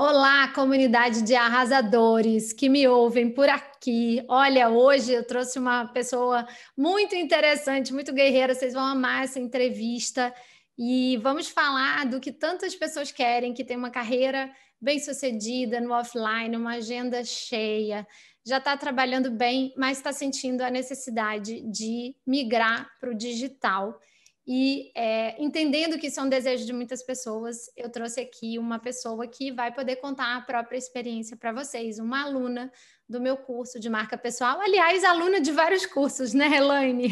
Olá, comunidade de arrasadores que me ouvem por aqui. Olha, hoje eu trouxe uma pessoa muito interessante, muito guerreira. Vocês vão amar essa entrevista e vamos falar do que tantas pessoas querem, que tem uma carreira bem-sucedida no offline, uma agenda cheia, já está trabalhando bem, mas está sentindo a necessidade de migrar para o digital. E é, entendendo que isso é um desejo de muitas pessoas, eu trouxe aqui uma pessoa que vai poder contar a própria experiência para vocês, uma aluna do meu curso de marca pessoal, aliás, aluna de vários cursos, né, Elaine?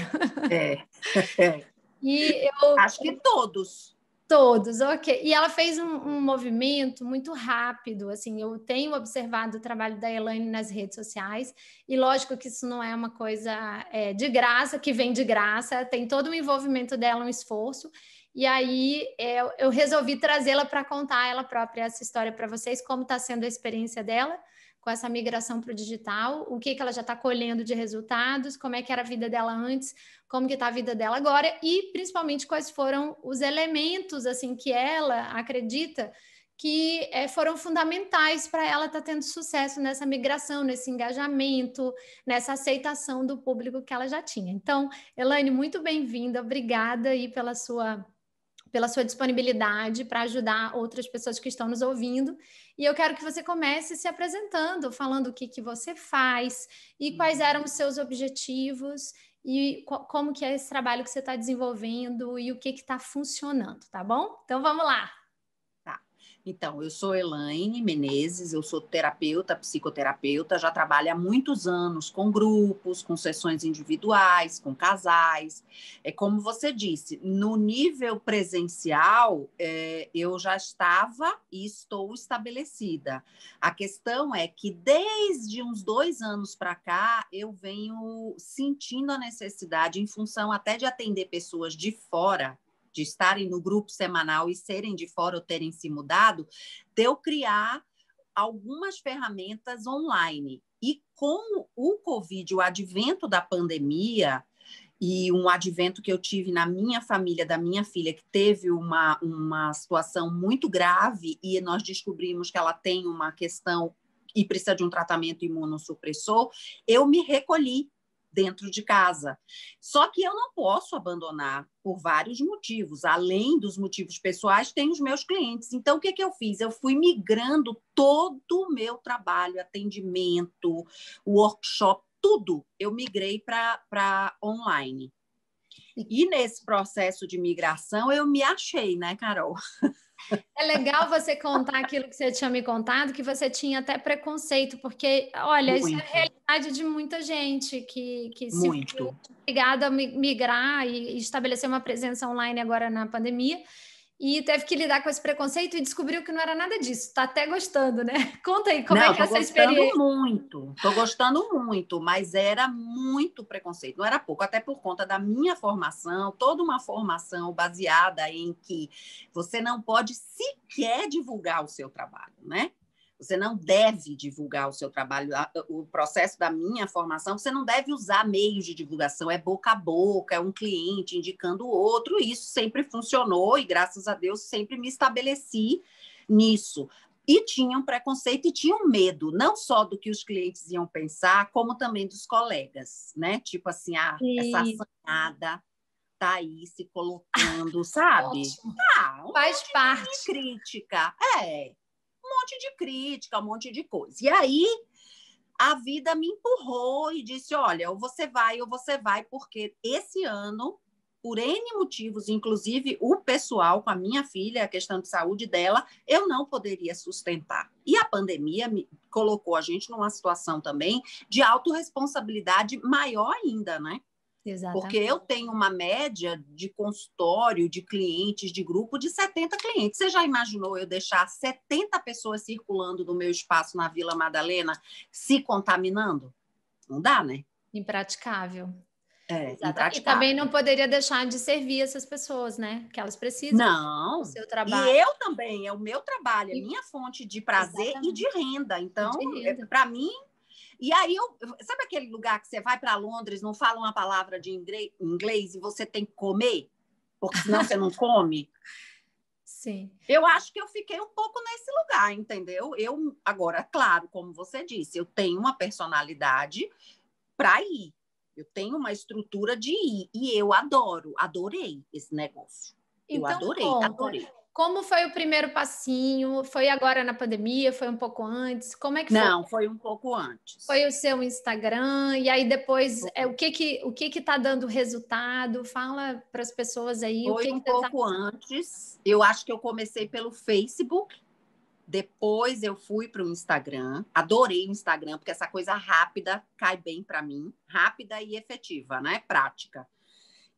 É. é. E eu acho que todos. Todos, ok. E ela fez um, um, movimento muito rápido, assim, eu tenho observado o trabalho da Elaine nas redes sociais, e lógico que isso não é uma coisa é, de graça, que vem de graça, tem todo o envolvimento dela, um esforço, e aí eu resolvi trazê-la para contar ela própria essa história para vocês, como está sendo a experiência dela, com essa migração para o digital, o que, que ela já está colhendo de resultados, como é que era a vida dela antes, como que está a vida dela agora e, principalmente, quais foram os elementos assim que ela acredita que é, foram fundamentais para ela estar tá tendo sucesso nessa migração, nesse engajamento, nessa aceitação do público que ela já tinha. Então, Elaine, muito bem-vinda, obrigada aí pela sua pela sua disponibilidade para ajudar outras pessoas que estão nos ouvindo e eu quero que você comece se apresentando, falando o que, que você faz e quais eram os seus objetivos e co como que é esse trabalho que você está desenvolvendo e o que está funcionando, tá bom? Então vamos lá! Então, eu sou Elaine Menezes, eu sou terapeuta, psicoterapeuta, já trabalho há muitos anos com grupos, com sessões individuais, com casais. É como você disse, no nível presencial, é, eu já estava e estou estabelecida. A questão é que desde uns dois anos para cá, eu venho sentindo a necessidade, em função até de atender pessoas de fora, de estarem no grupo semanal e serem de fora ou terem se mudado, de eu criar algumas ferramentas online. E com o Covid, o advento da pandemia, e um advento que eu tive na minha família, da minha filha, que teve uma, uma situação muito grave e nós descobrimos que ela tem uma questão e precisa de um tratamento imunossupressor, eu me recolhi dentro de casa. Só que eu não posso abandonar por vários motivos. Além dos motivos pessoais, tem os meus clientes. Então, o que, é que eu fiz? Eu fui migrando todo o meu trabalho, atendimento, workshop, tudo. Eu migrei para online. E nesse processo de migração, eu me achei, né, Carol? É legal você contar aquilo que você tinha me contado, que você tinha até preconceito, porque, olha, Muito. isso é a realidade de muita gente que, que se Muito. foi obrigada a migrar e estabelecer uma presença online agora na pandemia e teve que lidar com esse preconceito e descobriu que não era nada disso. Está até gostando, né? Conta aí como é não, é que é essa experiência. Estou gostando muito, estou gostando muito, mas era muito preconceito, não era pouco, até por conta da minha formação, toda uma formação baseada em que você não pode sequer divulgar o seu trabalho, né? Você não deve divulgar o seu trabalho, o processo da minha formação, você não deve usar meios de divulgação, é boca a boca, é um cliente indicando o outro, isso sempre funcionou e graças a Deus sempre me estabeleci nisso. E tinham um preconceito e tinham um medo, não só do que os clientes iam pensar, como também dos colegas, né? Tipo assim, ah, essa assanhada, tá aí se colocando, sabe? Ah, um Faz parte. crítica. É, um monte de crítica, um monte de coisa. E aí a vida me empurrou e disse: olha, ou você vai, ou você vai, porque esse ano, por N motivos, inclusive o pessoal com a minha filha, a questão de saúde dela, eu não poderia sustentar. E a pandemia me colocou a gente numa situação também de autorresponsabilidade maior ainda, né? Exatamente. Porque eu tenho uma média de consultório, de clientes, de grupo de 70 clientes. Você já imaginou eu deixar 70 pessoas circulando no meu espaço na Vila Madalena se contaminando? Não dá, né? Impraticável. É, E também não poderia deixar de servir essas pessoas, né? Que elas precisam. Não. Do seu trabalho. E eu também, é o meu trabalho, é minha fonte de prazer Exatamente. e de renda. Então, é, para mim, e aí eu, sabe aquele lugar que você vai para Londres, não fala uma palavra de inglês e você tem que comer, porque senão você não come? Sim. Eu acho que eu fiquei um pouco nesse lugar, entendeu? Eu agora, claro, como você disse, eu tenho uma personalidade para ir. Eu tenho uma estrutura de ir e eu adoro, adorei esse negócio. Então, eu adorei, conta. adorei. Como foi o primeiro passinho? Foi agora na pandemia? Foi um pouco antes? Como é que foi? Não, foi um pouco antes. Foi o seu Instagram e aí depois é, o que que o que que está dando resultado? Fala para as pessoas aí. Foi que um que tá pouco antes. Eu acho que eu comecei pelo Facebook. Depois eu fui para o Instagram. Adorei o Instagram porque essa coisa rápida cai bem para mim, rápida e efetiva, né? Prática.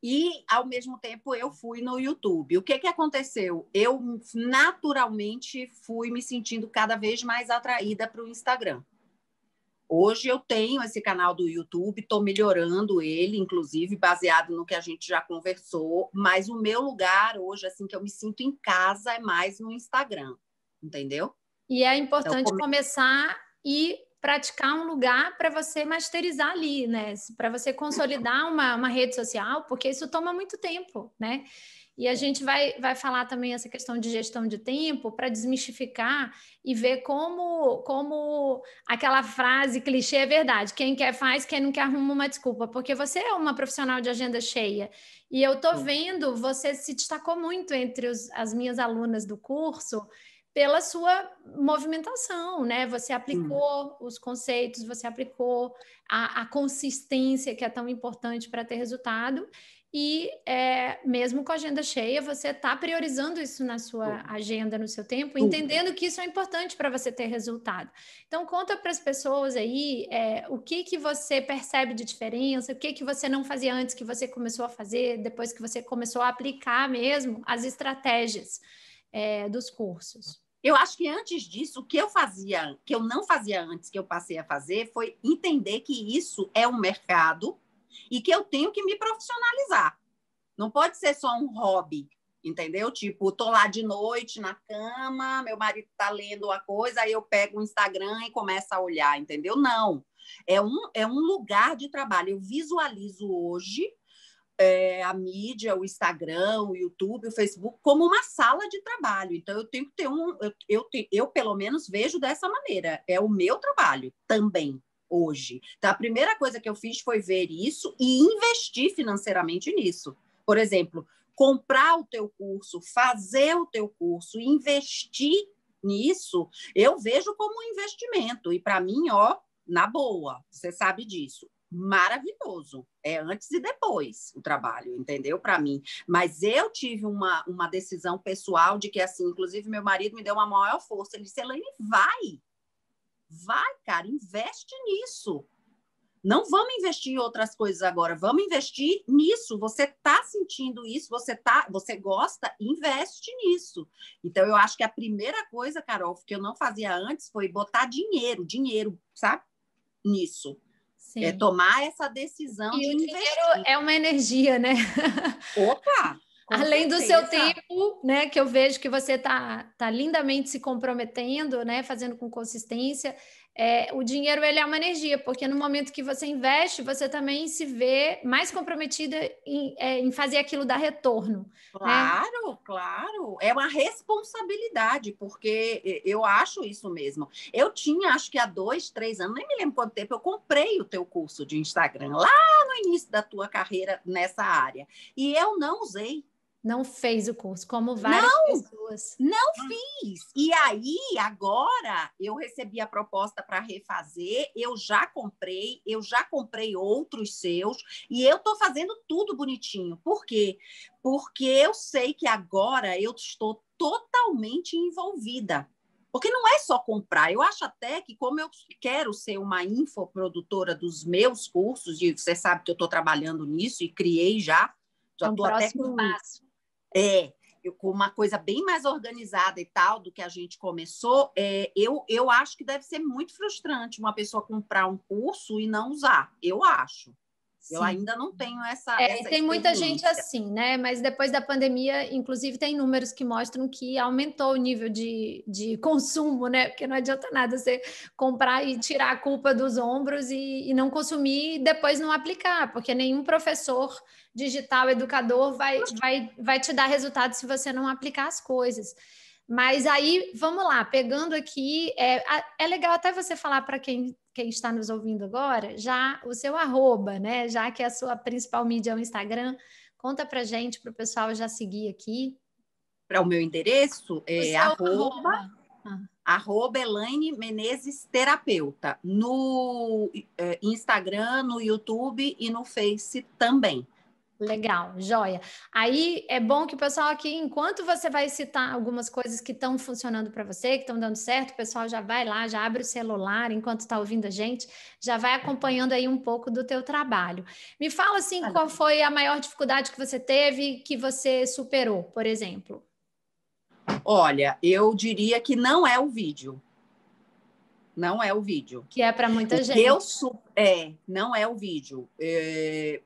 E, ao mesmo tempo, eu fui no YouTube. O que, que aconteceu? Eu, naturalmente, fui me sentindo cada vez mais atraída para o Instagram. Hoje eu tenho esse canal do YouTube, estou melhorando ele, inclusive, baseado no que a gente já conversou, mas o meu lugar hoje, assim, que eu me sinto em casa é mais no Instagram, entendeu? E é importante então, come... começar e praticar um lugar para você masterizar ali, né? Para você consolidar uma, uma rede social, porque isso toma muito tempo, né? E a gente vai, vai falar também essa questão de gestão de tempo para desmistificar e ver como, como aquela frase clichê é verdade. Quem quer faz, quem não quer arruma uma desculpa, porque você é uma profissional de agenda cheia. E eu estou vendo, você se destacou muito entre os, as minhas alunas do curso pela sua movimentação, né? Você aplicou os conceitos, você aplicou a, a, consistência que é tão importante para ter resultado. E é, mesmo com a agenda cheia, você está priorizando isso na sua agenda, no seu tempo, entendendo que isso é importante para você ter resultado. Então, conta para as pessoas aí é, o que, que você percebe de diferença, o que, que você não fazia antes que você começou a fazer, depois que você começou a aplicar mesmo as estratégias é, dos cursos. Eu acho que antes disso, o que eu fazia, que eu não fazia antes, que eu passei a fazer, foi entender que isso é um mercado e que eu tenho que me profissionalizar. Não pode ser só um hobby, entendeu? Tipo, tô lá de noite na cama, meu marido tá lendo uma coisa, aí eu pego o Instagram e começo a olhar, entendeu? Não. É um, é um lugar de trabalho. Eu visualizo hoje é, a mídia, o Instagram, o YouTube, o Facebook, como uma sala de trabalho. Então, eu tenho que ter um. Eu, eu, eu pelo menos, vejo dessa maneira. É o meu trabalho também, hoje. Então, a primeira coisa que eu fiz foi ver isso e investir financeiramente nisso. Por exemplo, comprar o teu curso, fazer o teu curso, investir nisso, eu vejo como um investimento. E para mim, ó, na boa, você sabe disso maravilhoso. É antes e depois o trabalho, entendeu? Para mim. Mas eu tive uma, uma decisão pessoal de que, assim, inclusive meu marido me deu uma maior força. Ele disse, Elaine, vai. Vai, cara, investe nisso. Não vamos investir em outras coisas agora, vamos investir nisso. Você está sentindo isso, você tá, você gosta, investe nisso. Então eu acho que a primeira coisa, Carol, que eu não fazia antes foi botar dinheiro, dinheiro, sabe? Nisso Sim. É tomar essa decisão e de o investir. dinheiro é uma energia, né? Opa! Além do seu tempo, né, que eu vejo que você está tá lindamente se comprometendo, né, fazendo com consistência, é, o dinheiro ele é uma energia, porque no momento que você investe, você também se vê mais comprometida em, é, em fazer aquilo dar retorno. Né? Claro, né? claro. É uma responsabilidade, porque eu acho isso mesmo. Eu tinha, acho que há dois, três anos, nem me lembro quanto tempo, eu comprei o teu curso de Instagram lá no início da tua carreira nessa área. E eu não usei não fez o curso, como várias não, pessoas. Não ah. fiz. E aí, agora, eu recebi a proposta para refazer, eu já comprei, eu já comprei outros seus, e eu estou fazendo tudo bonitinho. Por quê? Porque eu sei que agora eu estou totalmente envolvida. Porque não é só comprar. Eu acho até que, como eu quero ser uma infoprodutora dos meus cursos, e você sabe que eu estou trabalhando nisso e criei já. Já estou é até com passo é, eu, com uma coisa bem mais organizada e tal do que a gente começou, é, eu, eu acho que deve ser muito frustrante uma pessoa comprar um curso e não usar. Eu acho. Sim. Eu ainda não tenho essa. É, essa tem muita gente assim, né? Mas depois da pandemia, inclusive, tem números que mostram que aumentou o nível de, de consumo, né? Porque não adianta nada você comprar e tirar a culpa dos ombros e, e não consumir e depois não aplicar, porque nenhum professor digital educador vai, vai, vai te dar resultado se você não aplicar as coisas. Mas aí, vamos lá, pegando aqui, é, é legal até você falar para quem quem está nos ouvindo agora, já o seu arroba, né? Já que é a sua principal mídia é o Instagram, conta pra gente, para o pessoal já seguir aqui. Para o meu endereço é arroba, arroba. Ah. arroba Elaine Menezes Terapeuta, no é, Instagram, no YouTube e no Face também. Legal, joia. Aí é bom que o pessoal aqui, enquanto você vai citar algumas coisas que estão funcionando para você, que estão dando certo, o pessoal já vai lá, já abre o celular enquanto está ouvindo a gente, já vai acompanhando aí um pouco do teu trabalho. Me fala assim, qual foi a maior dificuldade que você teve que você superou, por exemplo? Olha, eu diria que não é o vídeo. Não é o vídeo. Que é para muita o gente. Eu su... É, não é o vídeo. É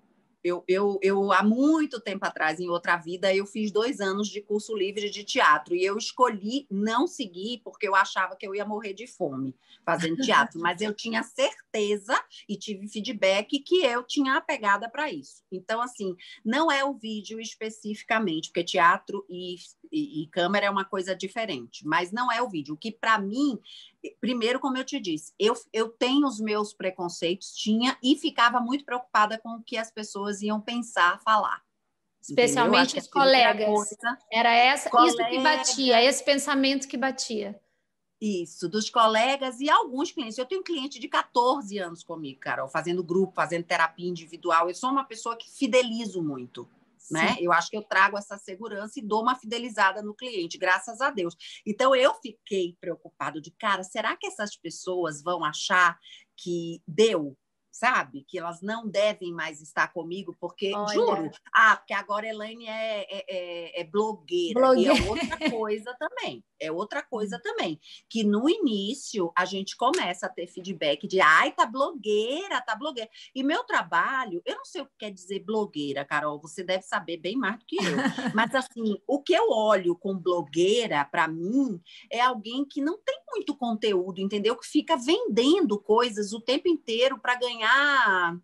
eu, eu, eu, há muito tempo atrás, em outra vida, eu fiz dois anos de curso livre de teatro e eu escolhi não seguir porque eu achava que eu ia morrer de fome fazendo teatro, mas eu tinha certeza e tive feedback que eu tinha a pegada para isso. Então, assim, não é o vídeo especificamente, porque teatro e, e, e câmera é uma coisa diferente, mas não é o vídeo. O que para mim primeiro, como eu te disse, eu, eu tenho os meus preconceitos, tinha, e ficava muito preocupada com o que as pessoas iam pensar, falar. Especialmente os é colegas. Coisa, Era essa, colega, isso que batia, esse pensamento que batia. Isso, dos colegas e alguns clientes. Eu tenho um cliente de 14 anos comigo, Carol, fazendo grupo, fazendo terapia individual. Eu sou uma pessoa que fidelizo muito né? Eu acho que eu trago essa segurança e dou uma fidelizada no cliente, graças a Deus. Então eu fiquei preocupado de cara, será que essas pessoas vão achar que deu? sabe? Que elas não devem mais estar comigo, porque, Olha. juro, ah, porque agora a Elaine é, é, é blogueira, é blogueira, e é outra coisa também, é outra coisa hum. também, que no início a gente começa a ter feedback de, ai, tá blogueira, tá blogueira, e meu trabalho, eu não sei o que quer dizer blogueira, Carol, você deve saber bem mais do que eu, mas assim, o que eu olho com blogueira, para mim, é alguém que não tem muito conteúdo, entendeu? Que fica vendendo coisas o tempo inteiro para ganhar ganhar,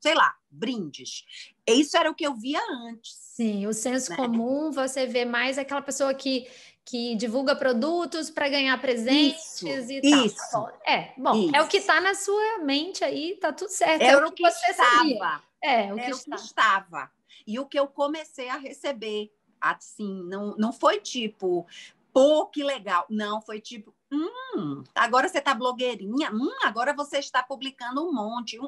sei lá, brindes. Isso era o que eu via antes. Sim, o senso né? comum, você vê mais aquela pessoa que, que divulga produtos para ganhar presentes isso, e tal. Isso. é, bom, isso. é o que está na sua mente aí, tá tudo certo. É, é o, que, que você estava. Sabia. É, o que, eu que estava. E o que eu comecei a receber, assim, não, não foi tipo, pô, que legal. Não, foi tipo, Hum, agora você está blogueirinha. Hum, agora você está publicando um monte.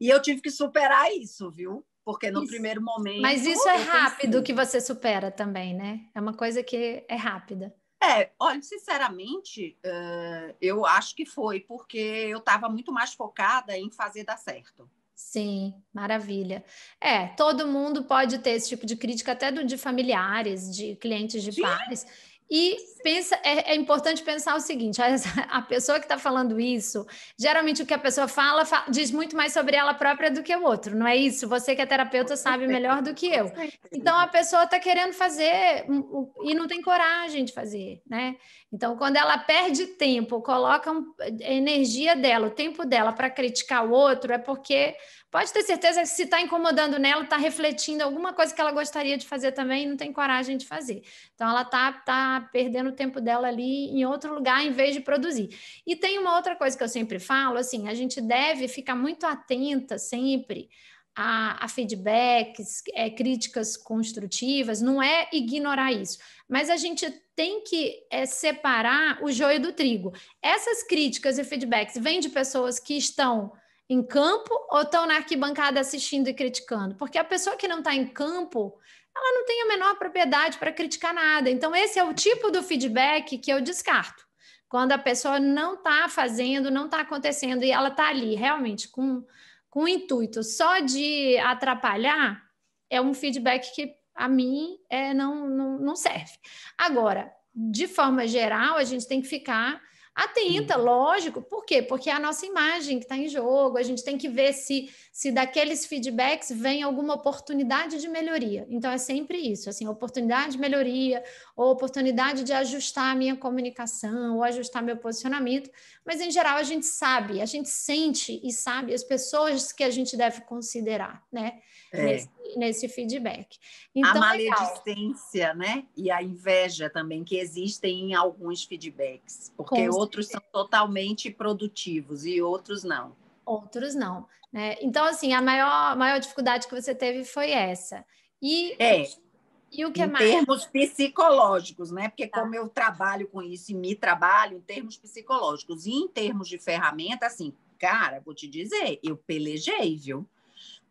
E eu tive que superar isso, viu? Porque no isso. primeiro momento. Mas isso é rápido que você supera também, né? É uma coisa que é rápida. É, olha, sinceramente, uh, eu acho que foi, porque eu estava muito mais focada em fazer dar certo. Sim, maravilha. É, todo mundo pode ter esse tipo de crítica, até do, de familiares, de clientes de Sim. pares. E pensa, é, é, importante pensar o seguinte: a, a pessoa que está falando isso, geralmente o que a pessoa fala, fala diz muito mais sobre ela própria do que o outro, não é isso? Você que é terapeuta sabe melhor do que eu. Então a pessoa está querendo fazer e não tem coragem de fazer, né? Então quando ela perde tempo, coloca um, a é, energia dela, o tempo dela para criticar o outro, é porque pode ter certeza que se está incomodando nela, está refletindo alguma coisa que ela gostaria de fazer também e não tem coragem de fazer. Então, ela está tá perdendo o tempo dela ali em outro lugar em vez de produzir. E tem uma outra coisa que eu sempre falo, assim, a gente deve ficar muito atenta sempre a, a feedbacks, é, críticas construtivas, não é ignorar isso, mas a gente tem que é, separar o joio do trigo. Essas críticas e feedbacks vêm de pessoas que estão em campo ou estão na arquibancada assistindo e criticando? Porque a pessoa que não está em campo, ela não tem a menor propriedade para criticar nada. Então, esse é o tipo do feedback que eu descarto. Quando a pessoa não está fazendo, não está acontecendo e ela está ali realmente com, com o intuito só de atrapalhar, é um feedback que a mim é, não, não, não serve. Agora, de forma geral, a gente tem que ficar Atenta, uhum. lógico, por quê? Porque é a nossa imagem que está em jogo, a gente tem que ver se, se daqueles feedbacks vem alguma oportunidade de melhoria. Então é sempre isso, assim, oportunidade de melhoria, ou oportunidade de ajustar a minha comunicação, ou ajustar meu posicionamento, mas em geral a gente sabe, a gente sente e sabe as pessoas que a gente deve considerar, né? É. Nesse nesse feedback. Então, a maledicência, legal. né? E a inveja também, que existem em alguns feedbacks, porque Com outros certeza. são totalmente produtivos e outros não. Outros não. Né? Então, assim, a maior, a maior dificuldade que você teve foi essa. E, é. E o que em é mais? termos psicológicos, né? Porque tá. como eu trabalho com isso e me trabalho, em termos psicológicos e em termos de ferramenta, assim, cara, vou te dizer, eu pelejei, viu?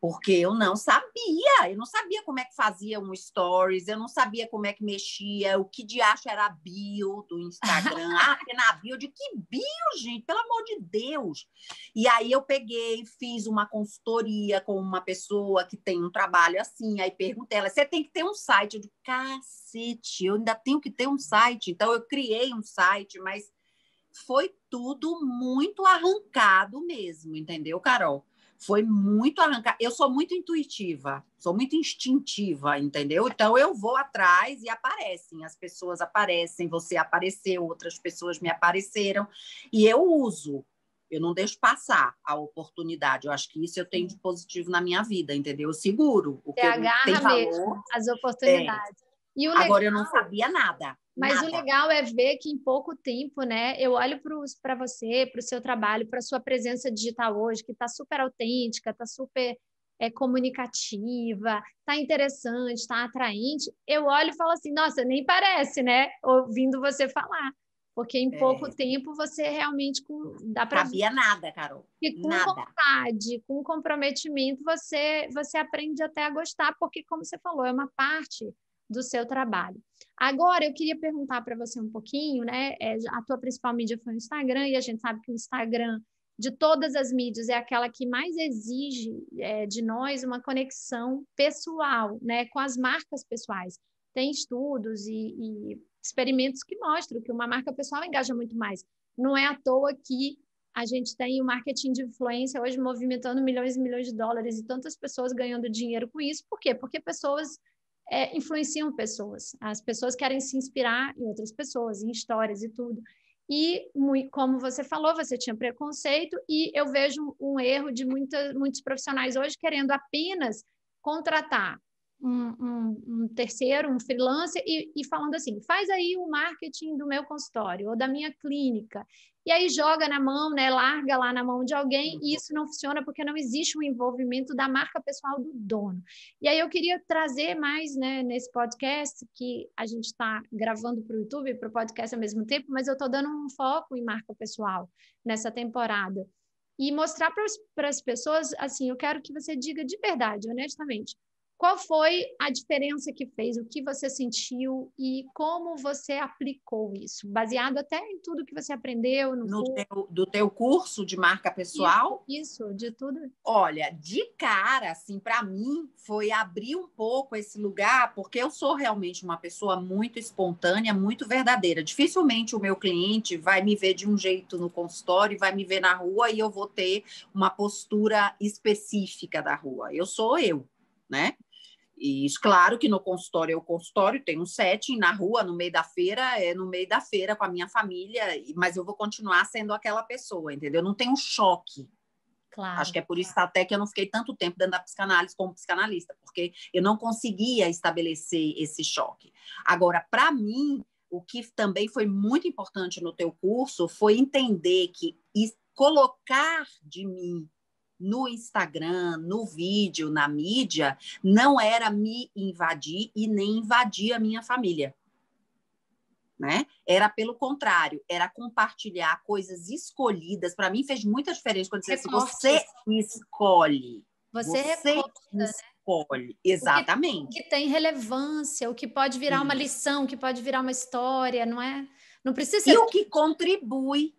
porque eu não sabia, eu não sabia como é que fazia um stories, eu não sabia como é que mexia, o que de acho era a bio do Instagram, ah, na bio, de que bio, gente, pelo amor de Deus. E aí eu peguei, fiz uma consultoria com uma pessoa que tem um trabalho assim, aí perguntei ela, você tem que ter um site? Eu digo, cacete, eu ainda tenho que ter um site. Então eu criei um site, mas foi tudo muito arrancado mesmo, entendeu, Carol? Foi muito arrancar. Eu sou muito intuitiva, sou muito instintiva, entendeu? Então eu vou atrás e aparecem, as pessoas aparecem, você apareceu, outras pessoas me apareceram, e eu uso. Eu não deixo passar a oportunidade. Eu acho que isso eu tenho de positivo na minha vida, entendeu? Eu seguro o Você que agarra Mesmo as é. oportunidades. É. Agora eu não sabia nada mas Nada. o legal é ver que em pouco tempo, né? Eu olho para você, para o seu trabalho, para sua presença digital hoje, que está super autêntica, está super é, comunicativa, está interessante, está atraente. Eu olho e falo assim, nossa, nem parece, né? Ouvindo você falar. Porque em é. pouco é. tempo você realmente dá para sabia nada, Carol. E com nada. vontade, com comprometimento, você você aprende até a gostar, porque como você falou, é uma parte do seu trabalho. Agora, eu queria perguntar para você um pouquinho, né? É, a tua principal mídia foi o Instagram, e a gente sabe que o Instagram, de todas as mídias, é aquela que mais exige é, de nós uma conexão pessoal, né? Com as marcas pessoais. Tem estudos e, e experimentos que mostram que uma marca pessoal engaja muito mais. Não é à toa que a gente tem o marketing de influência hoje movimentando milhões e milhões de dólares e tantas pessoas ganhando dinheiro com isso. Por quê? Porque pessoas é, influenciam pessoas. As pessoas querem se inspirar em outras pessoas, em histórias e tudo. E, como você falou, você tinha preconceito, e eu vejo um erro de muita, muitos profissionais hoje querendo apenas contratar um, um, um terceiro, um freelancer, e, e, falando assim: faz aí o marketing do meu consultório ou da minha clínica, e aí joga na mão, né, larga lá na mão de alguém, e isso não funciona porque não existe um envolvimento da marca pessoal do dono. E aí eu queria trazer mais né, nesse podcast, que a gente está gravando para o YouTube e para o podcast ao mesmo tempo, mas eu estou dando um foco em marca pessoal nessa temporada. E mostrar para as pessoas, assim, eu quero que você diga de verdade, honestamente, qual foi a diferença que fez? O que você sentiu e como você aplicou isso? Baseado até em tudo que você aprendeu no, no teu, do teu curso de marca pessoal? Isso, isso de tudo. Olha, de cara, assim, para mim foi abrir um pouco esse lugar, porque eu sou realmente uma pessoa muito espontânea, muito verdadeira. Dificilmente o meu cliente vai me ver de um jeito no consultório, vai me ver na rua e eu vou ter uma postura específica da rua. Eu sou eu, né? E isso, claro que no consultório é o consultório, tem um setting, na rua, no meio da feira, é no meio da feira com a minha família, mas eu vou continuar sendo aquela pessoa, entendeu? Não tem um choque. Claro. Acho que é por isso até que eu não fiquei tanto tempo dentro da psicanálise como psicanalista, porque eu não conseguia estabelecer esse choque. Agora, para mim, o que também foi muito importante no teu curso foi entender que colocar de mim no Instagram, no vídeo, na mídia, não era me invadir e nem invadir a minha família. Né? Era pelo contrário, era compartilhar coisas escolhidas. Para mim fez muita diferença quando você, você escolhe. Você, você né? escolhe, né? exatamente. O que, o que, tem relevância, o que pode virar uma lição, o que pode virar uma história, não é? Não precisa. E o que contribui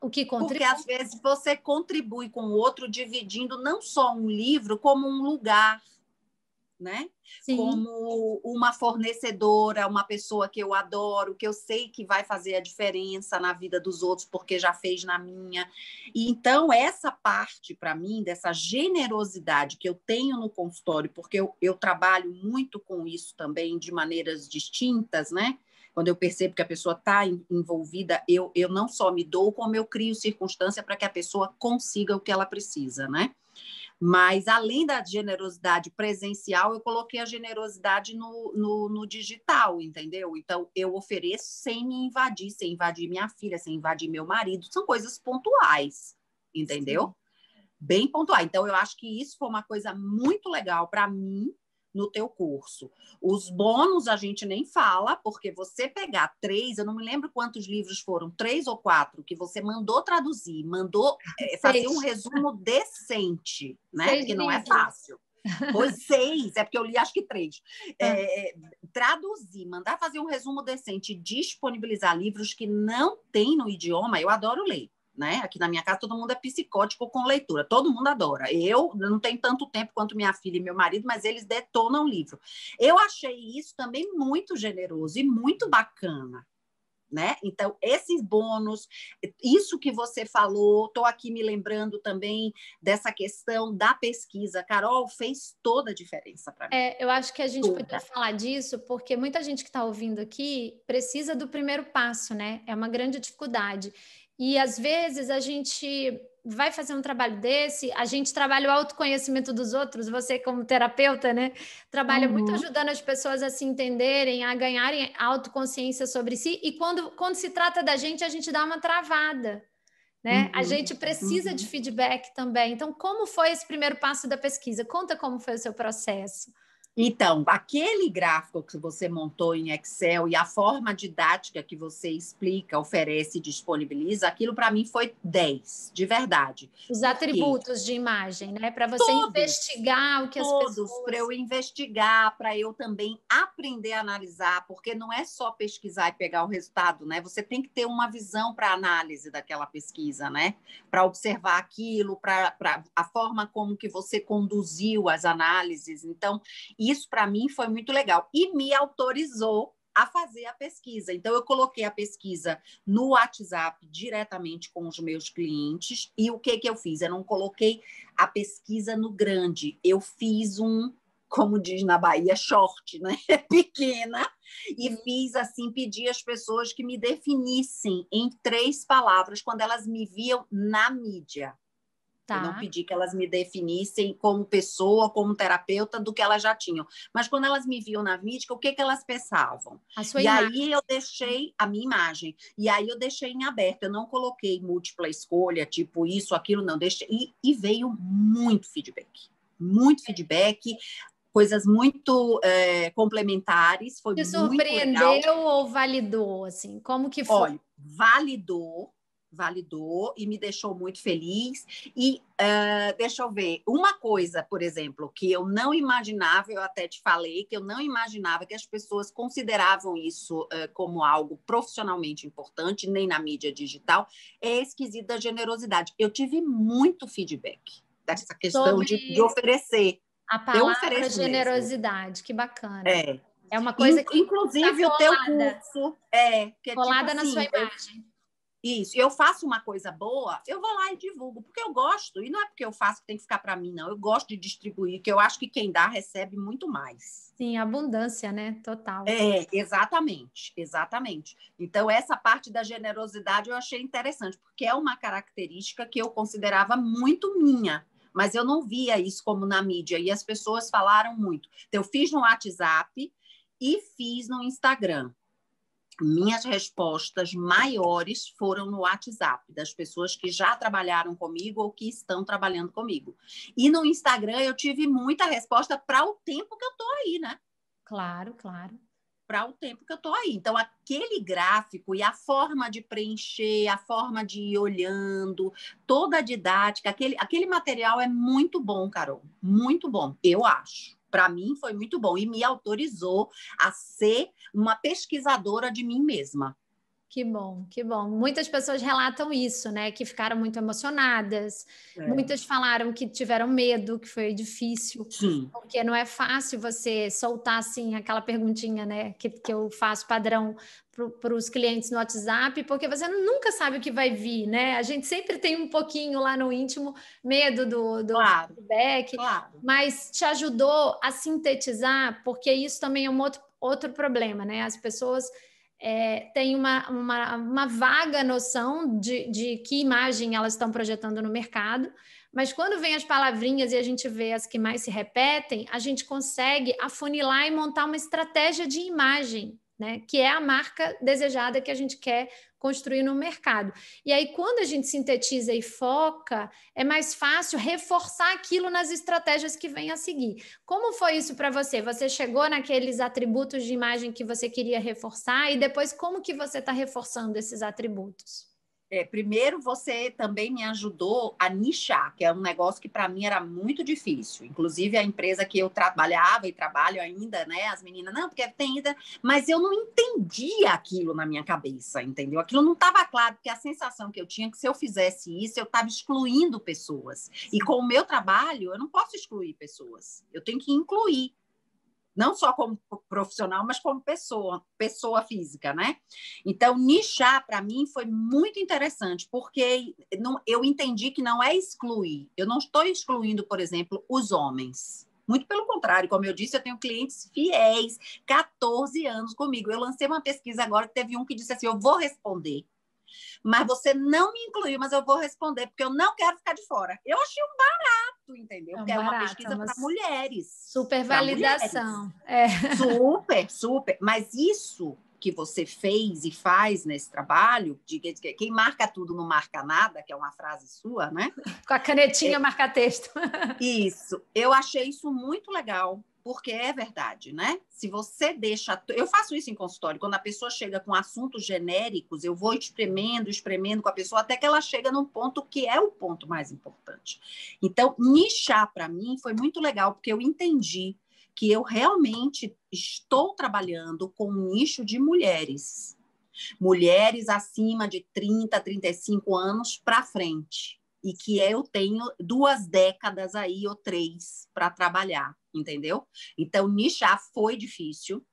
o que contribui. Porque às vezes você contribui com o outro dividindo não só um livro, como um lugar, né? Sim. Como uma fornecedora, uma pessoa que eu adoro, que eu sei que vai fazer a diferença na vida dos outros, porque já fez na minha. E então, essa parte, para mim, dessa generosidade que eu tenho no consultório, porque eu, eu trabalho muito com isso também de maneiras distintas, né? Quando eu percebo que a pessoa está envolvida, eu, eu não só me dou, como eu crio circunstância para que a pessoa consiga o que ela precisa, né? Mas, além da generosidade presencial, eu coloquei a generosidade no, no, no, digital, entendeu? Então, eu ofereço sem me invadir, sem invadir minha filha, sem invadir meu marido. São coisas pontuais, entendeu? Sim. Bem pontuais. Então, eu acho que isso foi uma coisa muito legal para mim, no teu curso. Os bônus a gente nem fala, porque você pegar três, eu não me lembro quantos livros foram, três ou quatro, que você mandou traduzir, mandou eh, fazer um resumo decente, né? Seis que não é fácil. Pois seis, é porque eu li acho que três. É, eh, eh, traduzir, mandar fazer um resumo decente, disponibilizar livros que não tem no idioma, eu adoro ler né? Aqui na minha casa todo mundo é psicótico com leitura, todo mundo adora. Eu não tenho tanto tempo quanto minha filha e meu marido, mas eles detonam o livro. Eu achei isso também muito generoso e muito bacana. Né? Então, esses bônus, isso que você falou, estou aqui me lembrando também dessa questão da pesquisa. Carol, fez toda a diferença para mim. É, eu acho que a gente toda. podia falar disso, porque muita gente que está ouvindo aqui precisa do primeiro passo, né? É uma grande dificuldade. E às vezes a gente vai fazer um trabalho desse, a gente trabalha o autoconhecimento dos outros, você como terapeuta, né? Trabalha uhum. muito ajudando as pessoas a se entenderem, a ganharem autoconsciência sobre si. E quando, quando se trata da gente, a gente dá uma travada, né? Uhum. A gente precisa uhum. de feedback também. Então, como foi esse primeiro passo da pesquisa? Conta como foi o seu processo. Então, aquele gráfico que você montou em Excel e a forma didática que você explica, oferece e disponibiliza, aquilo para mim foi 10, de verdade. Os atributos de imagem, né? Para você todos, investigar o que todos, as pessoas. Todos, para eu investigar, para eu também aprender a analisar, porque não é só pesquisar e pegar o resultado, né? Você tem que ter uma visão para análise daquela pesquisa, né? Para observar aquilo, para a forma como que você conduziu as análises. Então, isso para mim foi muito legal e me autorizou a fazer a pesquisa. Então, eu coloquei a pesquisa no WhatsApp diretamente com os meus clientes. E o que, que eu fiz? Eu não coloquei a pesquisa no grande, eu fiz um, como diz na Bahia, short, né? Pequena. E fiz assim, pedi às pessoas que me definissem em três palavras quando elas me viam na mídia. Tá. Eu não tá. pedi que elas me definissem como pessoa, como terapeuta, do que elas já tinham. Mas quando elas me viam na mídia, o que, que elas pensavam? A sua e imagem. aí eu deixei a minha imagem. E aí eu deixei em aberto. Eu não coloquei múltipla escolha, tipo isso, aquilo, não. Deixei. E, e veio muito feedback. Muito feedback coisas muito é, complementares. Foi Te surpreendeu muito legal. ou validou, assim? Como que foi? Olha, validou, validou e me deixou muito feliz. E uh, deixa eu ver, uma coisa, por exemplo, que eu não imaginava, eu até te falei que eu não imaginava que as pessoas consideravam isso uh, como algo profissionalmente importante, nem na mídia digital, é a esquisita generosidade. Eu tive muito feedback dessa questão de, de, oferecer. A palavra generosidade, mesmo. que bacana. É. É uma coisa que. Inclusive tá o teu curso. É. Que é tipo colada tipo assim, na sua assim, imagem. Eu, isso. Eu faço uma coisa boa, eu vou lá e divulgo, porque eu gosto. E não é porque eu faço que tem que ficar para mim, não. Eu gosto de distribuir, que eu acho que quem dá recebe muito mais. Sim, abundância, né? Total. É, exatamente, exatamente. Então, essa parte da generosidade eu achei interessante, porque é uma característica que eu considerava muito minha. Mas eu não via isso como na mídia, e as pessoas falaram muito. Então, eu fiz no WhatsApp e fiz no Instagram minhas respostas maiores foram no WhatsApp, das pessoas que já trabalharam comigo ou que estão trabalhando comigo. E no Instagram eu tive muita resposta para o tempo que eu estou aí, né? Claro, claro. Para o tempo que eu estou aí. Então, aquele gráfico e a forma de preencher, a forma de ir olhando, toda a didática, aquele, aquele material é muito bom, Carol. Muito bom, eu acho para mim foi muito bom e me autorizou a ser uma pesquisadora de mim mesma. Que bom, que bom. Muitas pessoas relatam isso, né? Que ficaram muito emocionadas. É. Muitas falaram que tiveram medo, que foi difícil. Sim. Porque não é fácil você soltar, assim, aquela perguntinha, né? Que, que eu faço padrão para os clientes no WhatsApp, porque você nunca sabe o que vai vir, né? A gente sempre tem um pouquinho lá no íntimo medo do, do claro, feedback, claro. mas te ajudou a sintetizar, porque isso também é um outro, outro problema, né? As pessoas é, tem uma, uma, uma, vaga noção de, de que imagem elas estão projetando no mercado, mas quando vem as palavrinhas e a gente vê as que mais se repetem, a gente consegue afunilar e montar uma estratégia de imagem né? Que é a marca desejada que a gente quer construir no mercado. E aí, quando a gente sintetiza e foca, é mais fácil reforçar aquilo nas estratégias que vêm a seguir. Como foi isso para você? Você chegou naqueles atributos de imagem que você queria reforçar e depois como que você está reforçando esses atributos? É, primeiro, você também me ajudou a nichar, que é um negócio que para mim era muito difícil. Inclusive, a empresa que eu trabalhava e trabalho ainda, né? As meninas, não, porque tem ainda. Mas eu não entendia aquilo na minha cabeça, entendeu? Aquilo não estava claro, porque a sensação que eu tinha é que se eu fizesse isso, eu estava excluindo pessoas. E com o meu trabalho, eu não posso excluir pessoas. Eu tenho que incluir não só como profissional, mas como pessoa, pessoa física, né? Então, nichar para mim foi muito interessante, porque não, eu entendi que não é excluir. Eu não estou excluindo, por exemplo, os homens. Muito pelo contrário, como eu disse, eu tenho clientes fiéis, 14 anos comigo. Eu lancei uma pesquisa agora teve um que disse assim: eu vou responder. Mas você não me incluiu, mas eu vou responder, porque eu não quero ficar de fora. Eu achei um barato, entendeu? É, um barato, é uma pesquisa é para mulheres. Super validação. Mulheres. É. Super, super. Mas isso que você fez e faz nesse trabalho, de, de, quem marca tudo não marca nada, que é uma frase sua, né? Com a canetinha é, marca texto. Isso, eu achei isso muito legal porque é verdade, né? Se você deixa. Eu faço isso em consultório, quando a pessoa chega com assuntos genéricos, eu vou espremendo, espremendo com a pessoa até que ela chega num ponto que é o ponto mais importante. Então, nichar para mim foi muito legal, porque eu entendi que eu realmente estou trabalhando com um nicho de mulheres. Mulheres acima de 30, 35 anos para frente e que é, eu tenho duas décadas aí ou três para trabalhar, entendeu? Então, nichar foi difícil,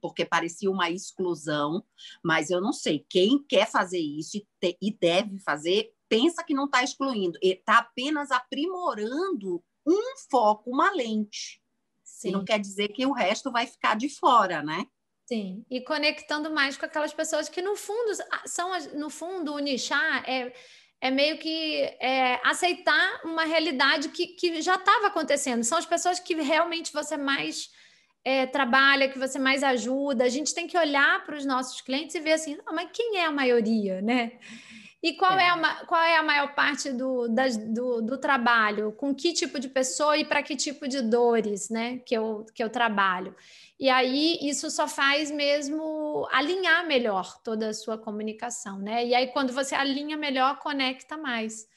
porque parecia uma exclusão, mas eu não sei. Quem quer fazer isso e, te, e deve fazer, pensa que não está excluindo, está apenas aprimorando um foco, uma lente. Sim. E não quer dizer que o resto vai ficar de fora, né? Sim, e conectando mais com aquelas pessoas que no fundo são no fundo o nichar é é meio que é, aceitar uma realidade que, que já estava acontecendo. São as pessoas que realmente você mais é, trabalha, que você mais ajuda. A gente tem que olhar para os nossos clientes e ver assim, ah, mas quem é a maioria, né? E qual é, é a, qual é a maior parte do, do, do trabalho? Com que tipo de pessoa e para que tipo de dores né, que, eu, que eu trabalho? E aí isso só faz mesmo alinhar melhor toda a sua comunicação, né? E aí quando você alinha melhor, conecta mais.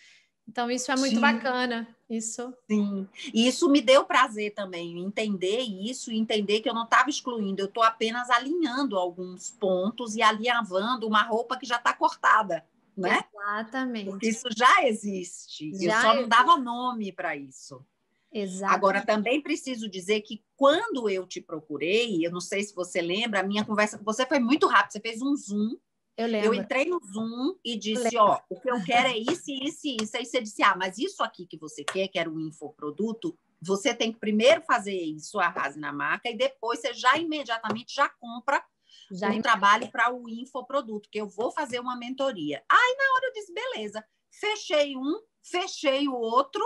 Então, isso é muito Sim. bacana. Isso. Sim. E isso me deu prazer também, entender isso, entender que eu não estava excluindo, eu estou apenas alinhando alguns pontos e alinhavando uma roupa que já está cortada né? Exatamente. Porque isso já existe. Já eu só não dava nome para isso. Exatamente. Agora, também preciso dizer que quando eu te procurei, eu não sei se você lembra, a minha conversa com você foi muito rápida, você fez um Zoom. Eu lembro. Eu entrei no Zoom e disse, ó, o que eu quero é isso, isso e isso. Aí você disse, ah, mas isso aqui que você quer, que era um infoproduto, você tem que primeiro fazer isso, arrase na marca, e depois você já imediatamente já compra já um trabalho para o infoproduto, que eu vou fazer uma mentoria. Aí na hora eu disse, beleza, fechei um, fechei o outro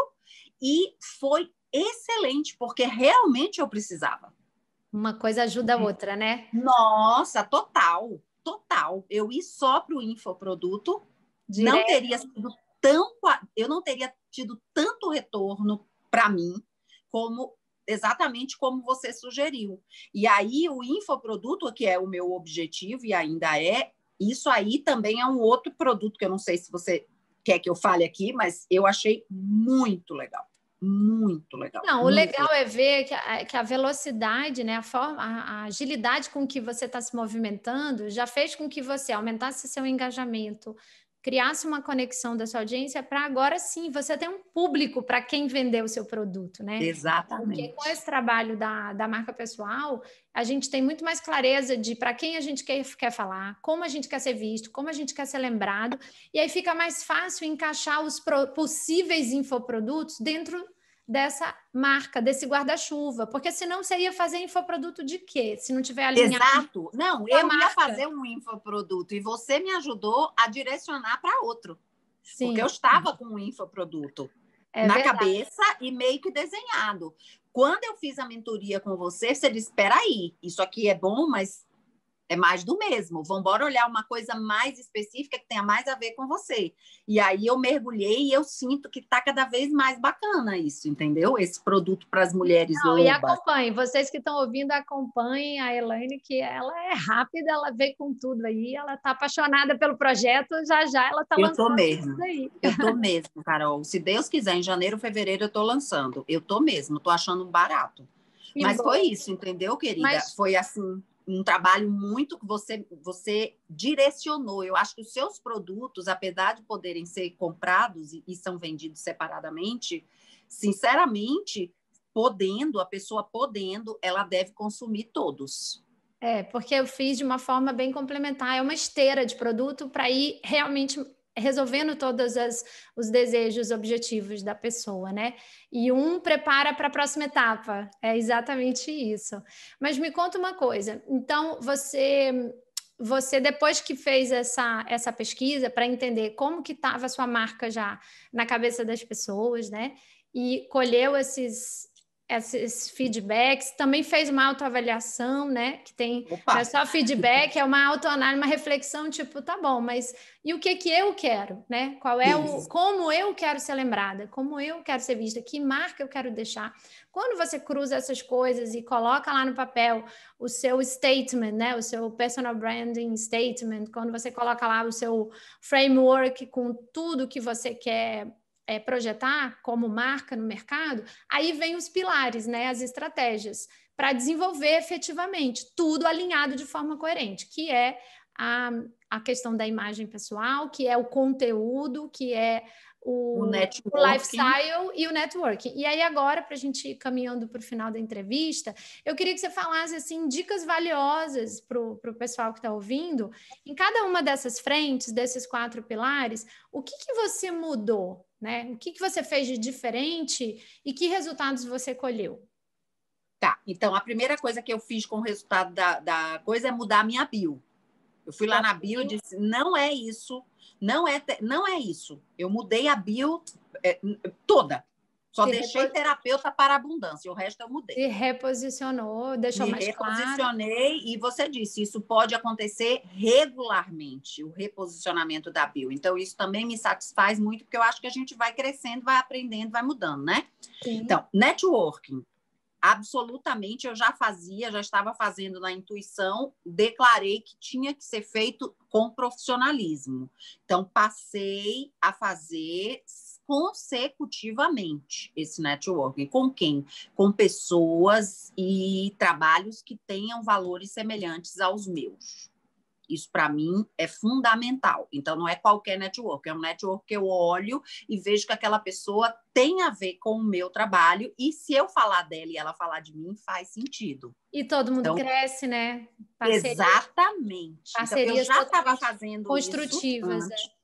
e foi excelente, porque realmente eu precisava. Uma coisa ajuda a uhum. outra, né? Nossa, total, total. Eu ir só para o infoproduto Direto. não teria sido tão. Eu não teria tido tanto retorno para mim como exatamente como você sugeriu. E aí o infoproduto, que é o meu objetivo e ainda é, isso aí também é um outro produto que eu não sei se você quer que eu fale aqui, mas eu achei muito legal muito legal. Não, muito o legal, legal, é ver que a, que a, velocidade, né, a, forma, a, a agilidade com que você está se movimentando já fez com que você aumentasse seu engajamento, criasse uma conexão da sua audiência para agora sim você ter um público para quem vender o seu produto, né? Exatamente. Porque com esse trabalho da, da marca pessoal, a gente tem muito mais clareza de para quem a gente quer, quer falar, como a gente quer ser visto, como a gente quer ser lembrado, e aí fica mais fácil encaixar os pro, possíveis infoprodutos dentro dessa marca, desse guarda-chuva, porque senão você ia fazer infoproduto de quê? Se não tiver alinhado. Exato. Não, eu marca. ia fazer um infoproduto e você me ajudou a direcionar para outro. Sim. Porque eu estava com um infoproduto é na verdade. cabeça e meio que desenhado. Quando eu fiz a mentoria com você, você disse: "Espera aí, isso aqui é bom, mas é mais do mesmo. Vamos olhar uma coisa mais específica que tenha mais a ver com você. E aí eu mergulhei e eu sinto que está cada vez mais bacana isso, entendeu? Esse produto para as mulheres Não, E acompanhe, vocês que estão ouvindo, acompanhem a Elaine, que ela é rápida, ela vem com tudo aí, ela está apaixonada pelo projeto, já já ela está lançando. Eu tô mesmo. Eu tô mesmo, Carol. Se Deus quiser, em janeiro, fevereiro eu estou lançando. Eu tô mesmo, Estou achando barato. Mas bom. foi isso, entendeu, querida? Mas... Foi assim um trabalho muito que você, você direcionou. Eu acho que os seus produtos, apesar de poderem ser comprados e, e são vendidos separadamente, sinceramente, podendo, a pessoa podendo, ela deve consumir todos. É, porque eu fiz de uma forma bem complementar, é uma esteira de produto para ir realmente resolvendo todos as, os desejos, objetivos da pessoa, né? E um prepara para a próxima etapa. É exatamente isso. Mas me conta uma coisa. Então, você você depois que fez essa, essa pesquisa para entender como que estava a sua marca já na cabeça das pessoas, né? E colheu esses esses feedbacks, também fez uma autoavaliação, né? Que tem é só feedback, é uma autoanálise, uma reflexão, tipo, tá bom, mas e o que que eu quero, né? Qual é Isso. o como eu quero ser lembrada, como eu quero ser vista, que marca eu quero deixar. Quando você cruza essas coisas e coloca lá no papel o seu statement, né? O seu personal branding statement, quando você coloca lá o seu framework com tudo que você quer é, projetar como marca no mercado, aí vem os pilares, né, as estratégias, para desenvolver efetivamente tudo alinhado de forma coerente, que é a, a questão da imagem pessoal, que é o conteúdo, que é o, o, lifestyle e o networking. E aí, agora, para a gente ir caminhando para o final da entrevista, eu queria que você falasse assim, dicas valiosas para o pessoal que está ouvindo. Em cada uma dessas frentes, desses quatro pilares, o que, que você mudou né? O que, que você fez de diferente e que resultados você colheu? Tá, então a primeira coisa que eu fiz com o resultado da, da coisa é mudar a minha bio. Eu fui lá tá na bio e disse: não é isso, não é, não é isso. Eu mudei a bio é, toda. Só se deixei repos... terapeuta para abundância, o resto eu mudei. Se reposicionou, deixou Me mais reposicionei, claro. reposicionei e você disse, isso pode acontecer regularmente, o reposicionamento da bio. Então, isso também me satisfaz muito, porque eu acho que a gente vai crescendo, vai aprendendo, vai mudando, né? Sim. Então, networking absolutamente eu já fazia, já estava fazendo na intuição, declarei que tinha que ser feito com profissionalismo. Então passei a fazer consecutivamente esse networking. Com quem? Com pessoas e trabalhos que tenham valores semelhantes aos meus. Isso para mim é fundamental. Então não é qualquer network, é um network que eu olho e vejo que aquela pessoa tem a ver com o meu trabalho e se eu falar dela e ela falar de mim faz sentido. E todo mundo então, cresce, né? exatamente. Parcerias então, eu já estava fazendo construtivas, isso É. Né?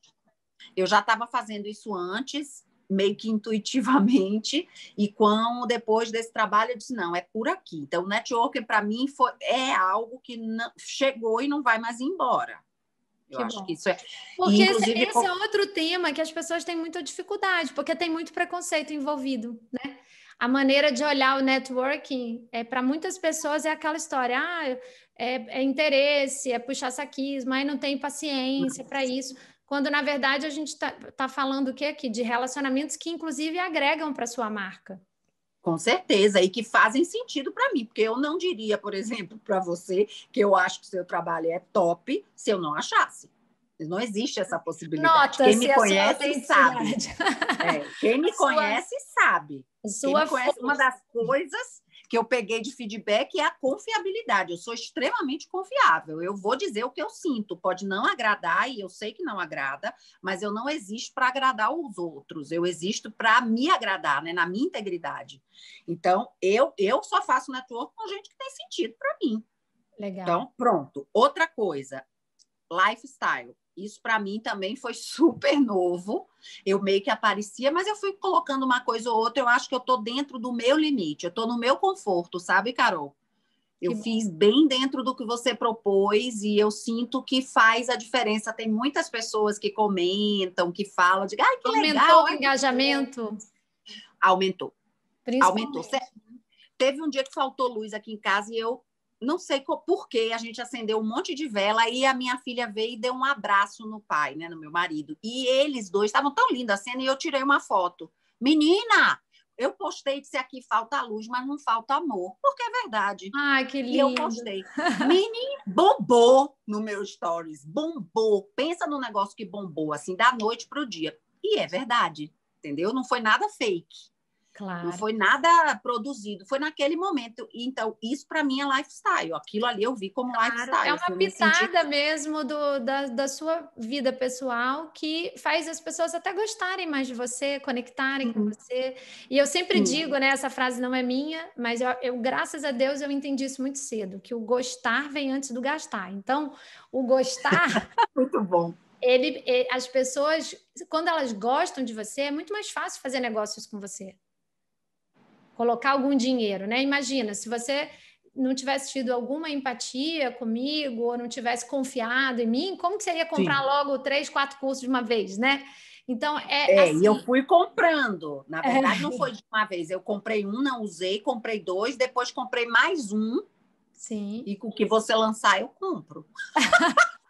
Eu já estava fazendo isso antes meio que intuitivamente, e quando depois desse trabalho eu disse, não, é por aqui. Então, o networking para mim foi, é algo que não, chegou e não vai mais embora. Eu que acho bom. que isso é. Porque esse, é outro tema que as pessoas têm muita dificuldade, porque tem muito preconceito envolvido, né? a maneira de olhar o networking é para muitas pessoas é aquela história, ah, é, é interesse, é puxar saquismo, aí não tem paciência para isso quando na verdade a gente está tá falando o que aqui? De relacionamentos que inclusive agregam para sua marca. Com certeza, e que fazem sentido para mim, porque eu não diria, por exemplo, para você que eu acho que o seu trabalho é top se eu não achasse. Não existe essa possibilidade. quem me é, conhece sabe. quem me conhece sabe. uma das coisas que eu peguei de feedback é a confiabilidade. Eu sou extremamente confiável. Eu vou dizer o que eu sinto. Pode não agradar, e eu sei que não agrada, mas eu não existo para agradar os outros. Eu existo para me agradar, né? na minha integridade. Então, eu, eu só faço network com gente que tem sentido para mim. Legal. Então, pronto. Outra coisa, lifestyle. Isso para mim também foi super novo. Eu meio que aparecia, mas eu fui colocando uma coisa ou outra. Eu acho que eu estou dentro do meu limite, eu estou no meu conforto, sabe, Carol? Eu que fiz bom. bem dentro do que você propôs e eu sinto que faz a diferença. Tem muitas pessoas que comentam, que falam, de, ah, que Aumentou legal. o engajamento? Aumentou. Aumentou. Teve um dia que faltou luz aqui em casa e eu não sei por que a gente acendeu um monte de vela e a minha filha veio e deu um abraço no pai, né, no meu marido. E eles dois estavam tão lindos a cena e eu tirei uma foto. Menina, eu postei disse aqui falta luz, mas não falta amor, porque é verdade. Ai, que lindo. E eu postei. Menina, bombou no meu stories, bombou. Pensa no negócio que bombou assim da noite pro dia. E é verdade, entendeu? Não foi nada fake. Claro. Não foi nada produzido, foi naquele momento. Então, isso para mim é lifestyle. Aquilo ali eu vi como claro, lifestyle. É uma pitada assim, senti... mesmo do, da, da sua vida pessoal que faz as pessoas até gostarem mais de você, conectarem uhum. com você. E eu sempre uhum. digo, né? Essa frase não é minha, mas eu, eu, graças a Deus, eu entendi isso muito cedo: que o gostar vem antes do gastar. Então, o gostar. muito bom. Ele, ele, eh, as pessoas, quando elas gostam de você, é muito mais fácil fazer negócios com você colocar algum dinheiro, né? Imagina, se você não tivesse tido alguma empatia comigo, ou não tivesse confiado em mim, como que você ia comprar Sim. logo três, quatro cursos de uma vez, né? Então, é. é assim... e eu assim fui comprando. Na é. verdade, é. não foi de uma vez. Eu comprei um, não usei, comprei dois, depois comprei mais um. Sim. E com o que você lançar, eu compro.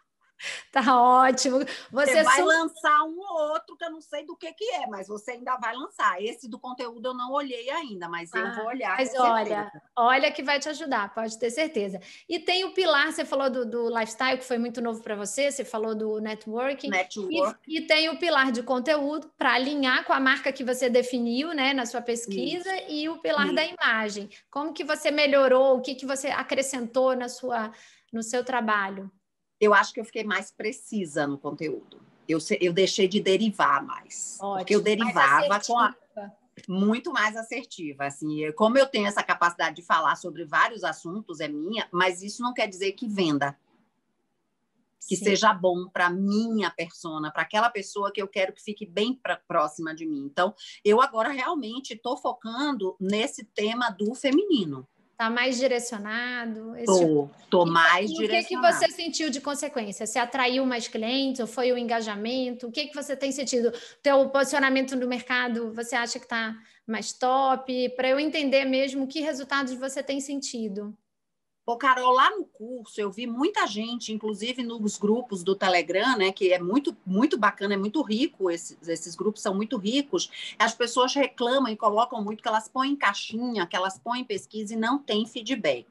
Tá ótimo. Você, você vai su... lançar um ou outro que eu não sei do que que é, mas você ainda vai lançar. Esse do conteúdo eu não olhei ainda, mas ah, eu vou ah, olhar. Mas olha, olha que vai te ajudar, pode ter certeza. E tem o pilar, você falou do, do lifestyle que foi muito novo para você, você falou do networking. Network. E, e, tem o pilar de conteúdo para alinhar com a marca que você definiu, né, na sua pesquisa Isso. e o pilar Isso. da imagem. Como que você melhorou? O que que você acrescentou na sua no seu trabalho? eu acho que eu fiquei mais precisa no conteúdo. Eu, eu deixei de derivar mais. Ótimo. Porque eu derivava com a, muito mais assertiva. Assim, como eu tenho essa capacidade de falar sobre vários assuntos, é minha, mas isso não quer dizer que venda. Que Sim. seja bom para minha persona, para aquela pessoa que eu quero que fique bem pra, próxima de mim. Então, eu agora realmente estou focando nesse tema do feminino. Tá mais direcionado? Esse tô, tipo. tô então, mais e, direcionado. O que, que você sentiu de consequência? Você atraiu mais clientes? Ou foi o engajamento? O que, que você tem sentido? Teu posicionamento no mercado, você acha que está mais top? Para eu entender mesmo que resultados você tem sentido. Pô, Carol, lá no curso eu vi muita gente, inclusive nos grupos do Telegram, né, que é muito, muito bacana, é muito rico, esses, esses grupos são muito ricos. As pessoas reclamam e colocam muito que elas põem caixinha, que elas põem pesquisa e não tem feedback.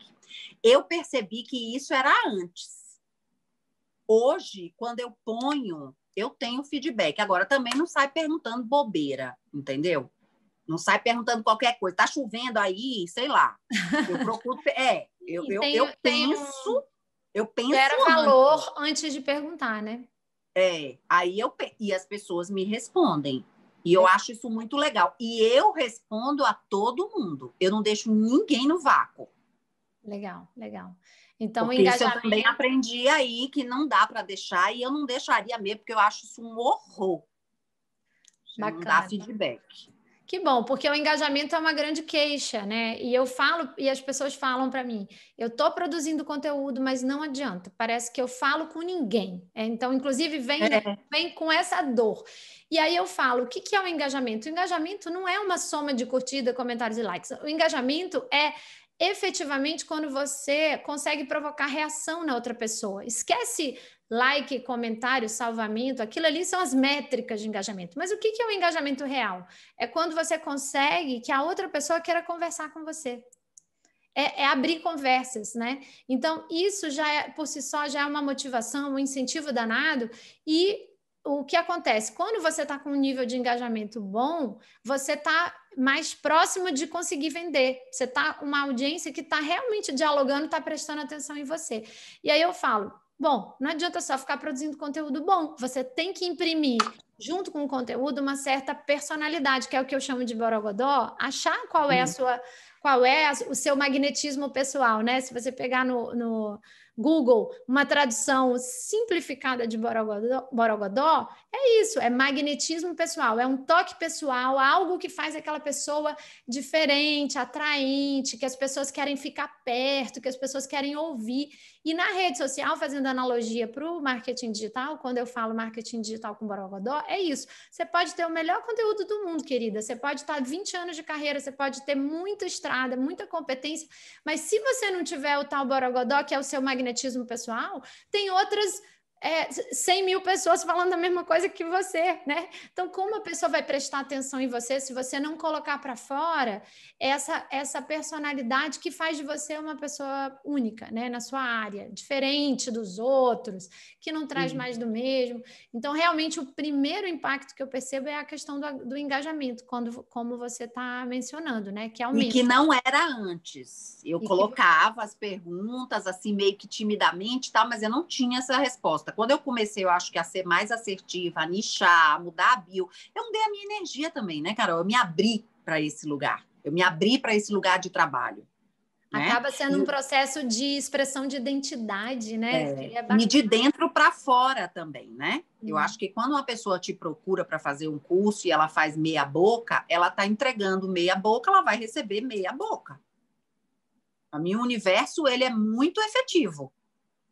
Eu percebi que isso era antes. Hoje, quando eu ponho, eu tenho feedback. Agora, também não sai perguntando bobeira, entendeu? Não sai perguntando qualquer coisa. Tá chovendo aí, sei lá. Eu procuro. É, eu, eu, tem, eu penso. Eu penso. Era valor antes. antes de perguntar, né? É. Aí eu e as pessoas me respondem. E eu é. acho isso muito legal. E eu respondo a todo mundo. Eu não deixo ninguém no vácuo. Legal, legal. Então, porque engajamento... eu também aprendi aí que não dá para deixar e eu não deixaria mesmo, porque eu acho isso um horror. Bacana. Não dá feedback. Que bom, porque o engajamento é uma grande queixa, né? E eu falo, e as pessoas falam para mim, eu estou produzindo conteúdo, mas não adianta, parece que eu falo com ninguém. É, então, inclusive, vem, é. vem com essa dor. E aí eu falo, o que, que é o engajamento? O engajamento não é uma soma de curtida, comentários e likes. O engajamento é efetivamente quando você consegue provocar reação na outra pessoa. Esquece like, comentário, salvamento, aquilo ali são as métricas de engajamento. Mas o que é o engajamento real? É quando você consegue que a outra pessoa queira conversar com você. É, é, abrir conversas, né? Então, isso já é, por si só já é uma motivação, um incentivo danado. E o que acontece? Quando você está com um nível de engajamento bom, você está mais próximo de conseguir vender. Você está uma audiência que está realmente dialogando, está prestando atenção em você. E aí eu falo, Bom, não adianta só ficar produzindo conteúdo bom, você tem que imprimir junto com o conteúdo uma certa personalidade, que é o que eu chamo de borogodó, achar qual é a uhum. sua qual é o seu magnetismo pessoal, né? Se você pegar no, no Google, uma tradução simplificada de Borogodó, Borogodó, é isso, é magnetismo pessoal, é um toque pessoal, algo que faz aquela pessoa diferente, atraente, que as pessoas querem ficar perto, que as pessoas querem ouvir. E na rede social, fazendo analogia para o marketing digital, quando eu falo marketing digital com Borogodó, é isso. Você pode ter o melhor conteúdo do mundo, querida. Você pode estar 20 anos de carreira, você pode ter muita estrada, muita competência, mas se você não tiver o tal Borogodó, que é o seu magnetismo, magnetismo pessoal, tem outras é, 100 mil pessoas falando a mesma coisa que você, né? Então, como a pessoa vai prestar atenção em você se você não colocar para fora essa, essa personalidade que faz de você uma pessoa única, né? Na sua área, diferente dos outros, que não traz uhum. mais do mesmo. Então, realmente, o primeiro impacto que eu percebo é a questão do, do engajamento, quando, como você está mencionando, né? Que aumenta. E que não era antes. Eu e colocava que... as perguntas, assim, meio que timidamente, tá? mas eu não tinha essa resposta quando eu comecei, eu acho que a ser mais assertiva, a nichar, a mudar a bio, eu mudei a minha energia também, né, Carol? Eu me abri para esse lugar. Eu me abri para esse lugar de trabalho. Né? Acaba sendo um processo de expressão de identidade, né? É, é e de dentro para fora também, né? Eu uhum. acho que quando uma pessoa te procura para fazer um curso e ela faz meia boca, ela está entregando meia boca, ela vai receber meia boca. A minha universo ele é muito efetivo.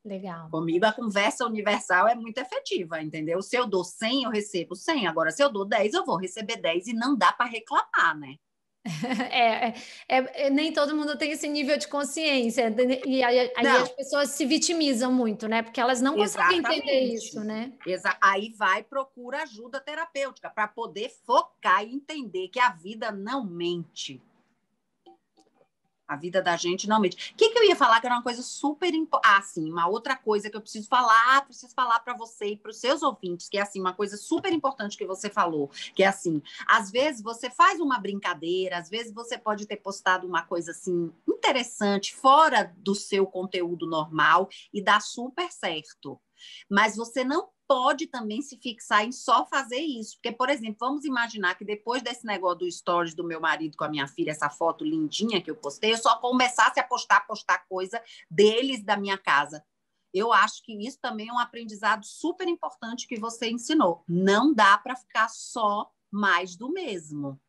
Legal. Comigo a conversa universal é muito efetiva, entendeu? Se eu dou 100, eu recebo 100. Agora, se eu dou 10, eu vou receber 10 e não dá para reclamar, né? É, é, é, nem todo mundo tem esse nível de consciência. Né? E aí, aí as pessoas se vitimizam muito, né? Porque elas não Exatamente. conseguem entender isso, né? Exa aí vai, procura ajuda terapêutica para poder focar e entender que a vida não mente. A vida da gente não mente. O que, que eu ia falar que era uma coisa super importante? Ah, sim, uma outra coisa que eu preciso falar, preciso falar para você e para os seus ouvintes, que é assim, uma coisa super importante que você falou, que é assim, às vezes você faz uma brincadeira, às vezes você pode ter postado uma coisa assim interessante, fora do seu conteúdo normal, e dá super certo. Mas você não pode também se fixar em só fazer isso. Porque, por exemplo, vamos imaginar que depois desse negócio do stories do meu marido com a minha filha, essa foto lindinha que eu postei, eu só começasse a postar, postar coisa deles da minha casa. Eu acho que isso também é um aprendizado super importante que você ensinou. Não dá para ficar só mais do mesmo.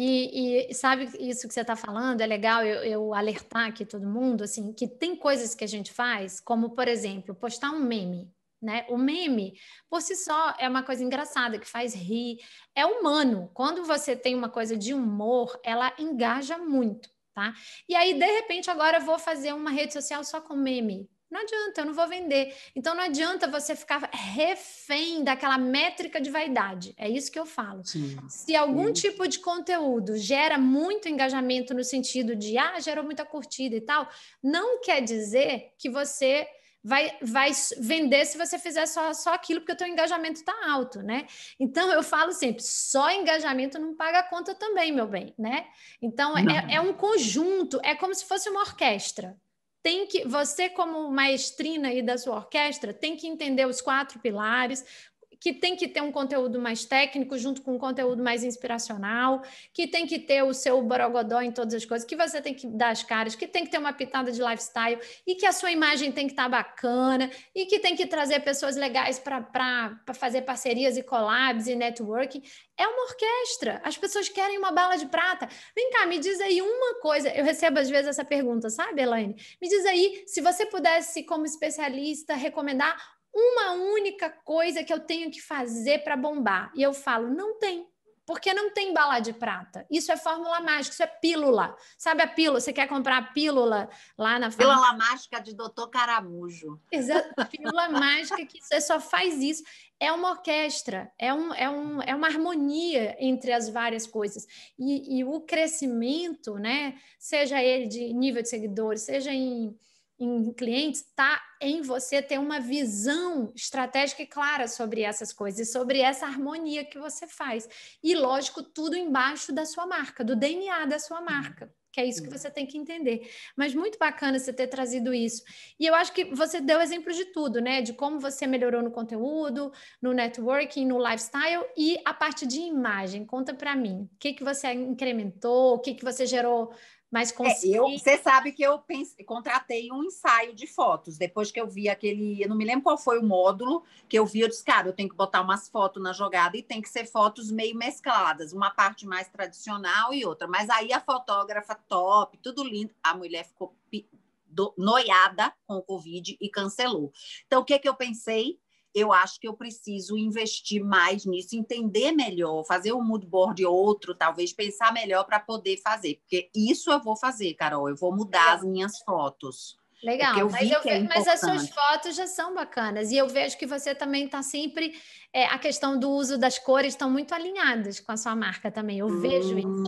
E, e, sabe isso que você está falando? É legal eu, eu, alertar aqui todo mundo, assim, que tem coisas que a gente faz, como, por exemplo, postar um meme. Né? O meme, por si só, é uma coisa engraçada, que faz rir, é humano. Quando você tem uma coisa de humor, ela engaja muito, tá? E aí, de repente, agora eu vou fazer uma rede social só com meme. Não adianta, eu não vou vender. Então não adianta você ficar refém daquela métrica de vaidade. É isso que eu falo. Sim. Se algum Sim. tipo de conteúdo gera muito engajamento no sentido de ah, gerou muita curtida e tal, não quer dizer que você vai, vai vender se você fizer só, só aquilo, porque o teu engajamento está alto, né? Então, eu falo sempre, só engajamento não paga a conta também, meu bem, né? Então, é, é, um conjunto, é como se fosse uma orquestra tem que você como maestrina aí da sua orquestra tem que entender os quatro pilares, que tem que ter um conteúdo mais técnico junto com um conteúdo mais inspiracional, que tem que ter o seu borogodó em todas as coisas, que você tem que dar as caras, que tem que ter uma pitada de lifestyle e que a sua imagem tem que estar tá bacana e que tem que trazer pessoas legais para fazer parcerias e collabs e networking. É uma orquestra. As pessoas querem uma bala de prata. Vem cá, me diz aí uma coisa. Eu recebo às vezes essa pergunta, sabe, Elaine? Me diz aí, se você pudesse, como especialista, recomendar uma única coisa que eu tenho que fazer para bombar. E eu falo, não tem. Porque não tem bala de prata. Isso é fórmula mágica, isso é pílula. Sabe a pílula? Você quer comprar a pílula lá na farmácia? Pílula mágica de doutor Caramujo. Exato, pílula mágica que você só faz isso. É uma orquestra, é, um, é, um, é uma harmonia entre as várias coisas. E, e o crescimento, né? Seja ele de nível de seguidores, seja em em clientes está em você ter uma visão estratégica e clara sobre essas coisas, sobre essa harmonia que você faz. E, lógico, tudo embaixo da sua marca, do DNA da sua uhum. marca. Que é isso que uhum. você tem que entender. Mas muito bacana você ter trazido isso. E eu acho que você deu exemplo de tudo, né? De como você melhorou no conteúdo, no networking, no lifestyle e a parte de imagem. Conta para mim. O que, que você incrementou? O que, que você gerou mas consegui... É, eu, você sabe que eu contratei um ensaio de fotos. Depois que eu vi aquele, eu não me lembro qual foi o módulo que eu vi, eu disse, cara, eu tenho que botar umas fotos na jogada e tem que ser fotos meio mescladas, uma parte mais tradicional e outra. Mas aí a fotógrafa top, tudo lindo, a mulher ficou noiada com o Covid e cancelou. Então, o que, que eu pensei? eu acho que eu preciso investir mais nisso, entender melhor, fazer um mood board outro, talvez pensar melhor para poder fazer, porque isso eu vou fazer, Carol, eu vou mudar as minhas fotos. Legal, eu mas, eu é mas as suas fotos já são bacanas e eu vejo que você também está sempre é, a questão do uso das cores estão muito alinhadas com a sua marca também. Eu vejo hum.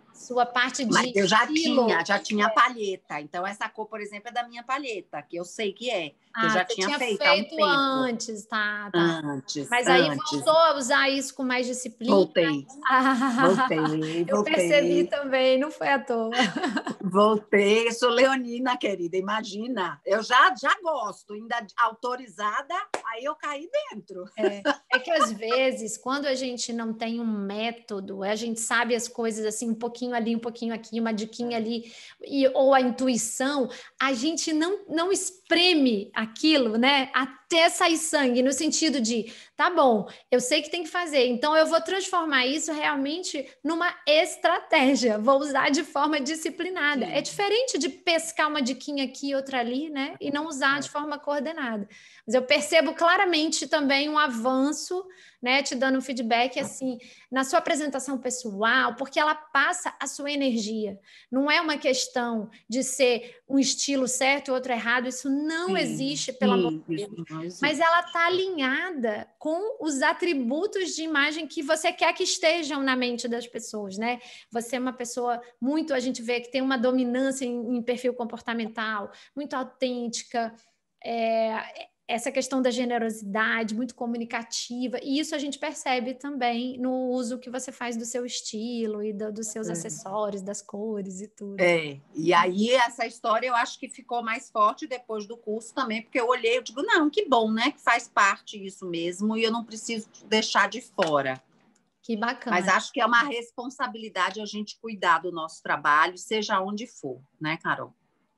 isso. Sua parte de. Mas eu já estilo. tinha, já tinha a palheta. Então, essa cor, por exemplo, é da minha palheta, que eu sei que é. Que ah, eu já tinha, tinha feito, feito um antes, tá, tá, Antes. Mas aí antes. voltou a usar isso com mais disciplina. Voltei. voltei, voltei. Eu percebi também, não foi à toa. Voltei, eu sou leonina, querida. Imagina. Eu já, já gosto, ainda autorizada, aí eu caí dentro. É. É que às vezes, quando a gente não tem um método, a gente sabe as coisas assim, um pouquinho ali, um pouquinho aqui, uma diquinha é. ali, e, ou a intuição, a gente não, não espreme aquilo, né? até sair sangue, no sentido de, tá bom, eu sei que tem que fazer, então eu vou transformar isso realmente numa estratégia, vou usar de forma disciplinada. Sim. É diferente de pescar uma diquinha aqui, outra ali, né? E não usar de é. forma coordenada. Mas eu percebo claramente também um avanço né, te dando um feedback assim, na sua apresentação pessoal, porque ela passa a sua energia. Não é uma questão de ser um estilo certo e outro errado, isso não sim, existe, pelo sim, amor de Deus. Mas ela está alinhada com os atributos de imagem que você quer que estejam na mente das pessoas, né? Você é uma pessoa muito, a gente vê que tem uma dominância em, em perfil comportamental, muito autêntica. É, essa questão da generosidade, muito comunicativa, e isso a gente percebe também no uso que você faz do seu estilo e do, dos seus é. acessórios, das cores e tudo. É, e aí essa história eu acho que ficou mais forte depois do curso também, porque eu olhei e digo, não, que bom, né, que faz parte isso mesmo, e eu não preciso deixar de fora. Que bacana. Mas acho que é uma responsabilidade a gente cuidar do nosso trabalho, seja onde for, né, Carol?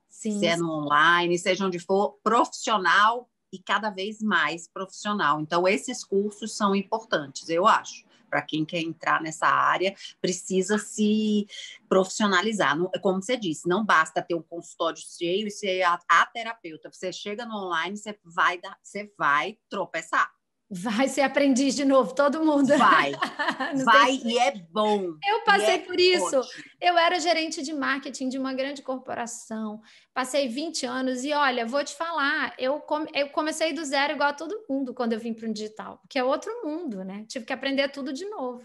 Sim. Se é no online, seja onde for, profissional e cada vez mais profissional. Então, esses cursos são importantes, eu acho. Para quem quer entrar nessa área, precisa se profissionalizar. Como você disse, não basta ter um consultório cheio e ser a, a terapeuta. Você chega no online, você vai, dar, você vai tropeçar Vai ser aprendiz de novo, todo mundo. Vai. vai se... e é bom. Eu passei é por isso. Eu era gerente de marketing de uma grande corporação. Passei 20 anos e olha, vou te falar, eu, eu comecei do zero igual a todo mundo quando eu vim para o digital, que é outro mundo, né? Tive que aprender tudo de novo.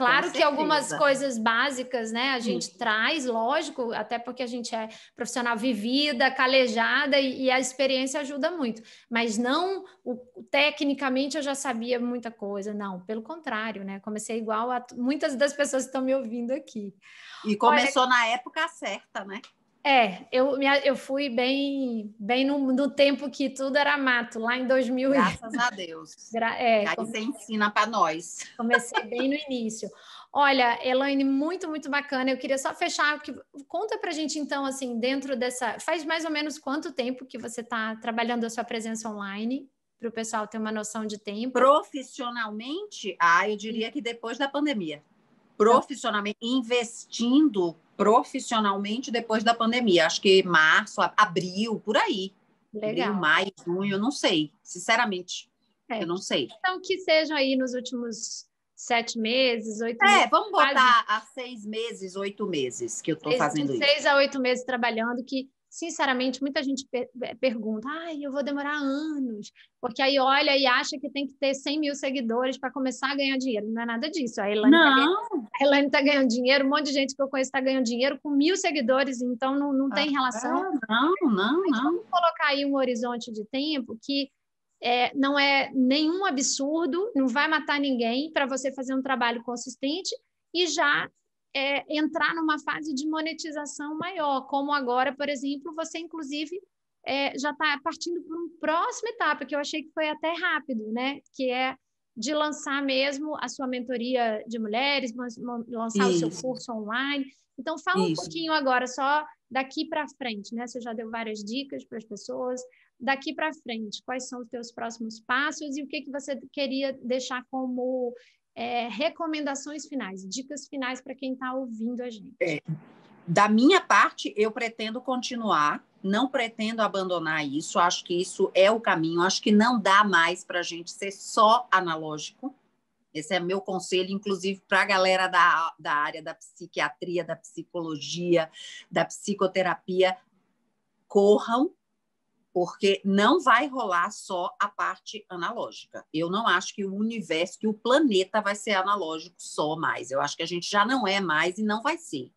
Claro que algumas coisas básicas, né, a hum. gente hum. traz, lógico, até porque a gente é profissional vivida, calejada e, e, a experiência ajuda muito. Mas não, o, tecnicamente eu já sabia muita coisa, não. Pelo contrário, né, comecei igual a muitas das pessoas que estão me ouvindo aqui. E começou Olha, na época certa, né? É, eu, eu fui bem bem no, no, tempo que tudo era mato, lá em 2000. Graças a Deus. Gra é, Aí você ensina para nós. Comecei bem no início. Olha, Elaine, muito, muito bacana. Eu queria só fechar. Que, conta a gente, então, assim, dentro dessa. Faz mais ou menos quanto tempo que você está trabalhando a sua presença online? Para o pessoal ter uma noção de tempo. Profissionalmente, ah, eu diria que depois da pandemia profissionalmente, investindo profissionalmente depois da pandemia. Acho que março, abril, por aí. Legal. Abril, maio, junho, eu não sei, sinceramente. É. Eu não sei. Então, que sejam aí nos últimos sete meses, oito é, meses. É, vamos botar a seis meses, oito meses que eu estou fazendo seis isso. Seis a oito meses trabalhando, que sinceramente, muita gente per pergunta: ai, eu vou demorar anos, porque aí olha e acha que tem que ter 100 mil seguidores para começar a ganhar dinheiro. Não é nada disso. A Elane está ganhando, tá ganhando, dinheiro, um monte de gente que eu conheço está ganhando dinheiro com mil seguidores, então não, não tem ah, relação. Não, não, Mas não. Vamos colocar aí um horizonte de tempo que. É, não é nenhum absurdo, não vai matar ninguém para você fazer um trabalho consistente e já é, entrar numa fase de monetização maior, como agora, por exemplo, você inclusive é, já está partindo para uma próxima etapa, que eu achei que foi até rápido, né? Que é de lançar mesmo a sua mentoria de mulheres, lançar Isso. o seu curso online. Então, fala Isso. um pouquinho agora, só daqui para frente, né? Você já deu várias dicas para as pessoas. Daqui para frente, quais são os teus próximos passos e o que, que você queria deixar como é, recomendações finais, dicas finais para quem está ouvindo a gente. É, da minha parte, eu pretendo continuar, não pretendo abandonar isso, acho que isso é o caminho, acho que não dá mais para a gente ser só analógico. Esse é meu conselho, inclusive, para a galera da, da área da psiquiatria, da psicologia, da psicoterapia. Corram, porque não vai rolar só a parte analógica. Eu não acho que o universo, que o planeta vai ser analógico só mais. Eu acho que a gente já não é mais e não vai ser.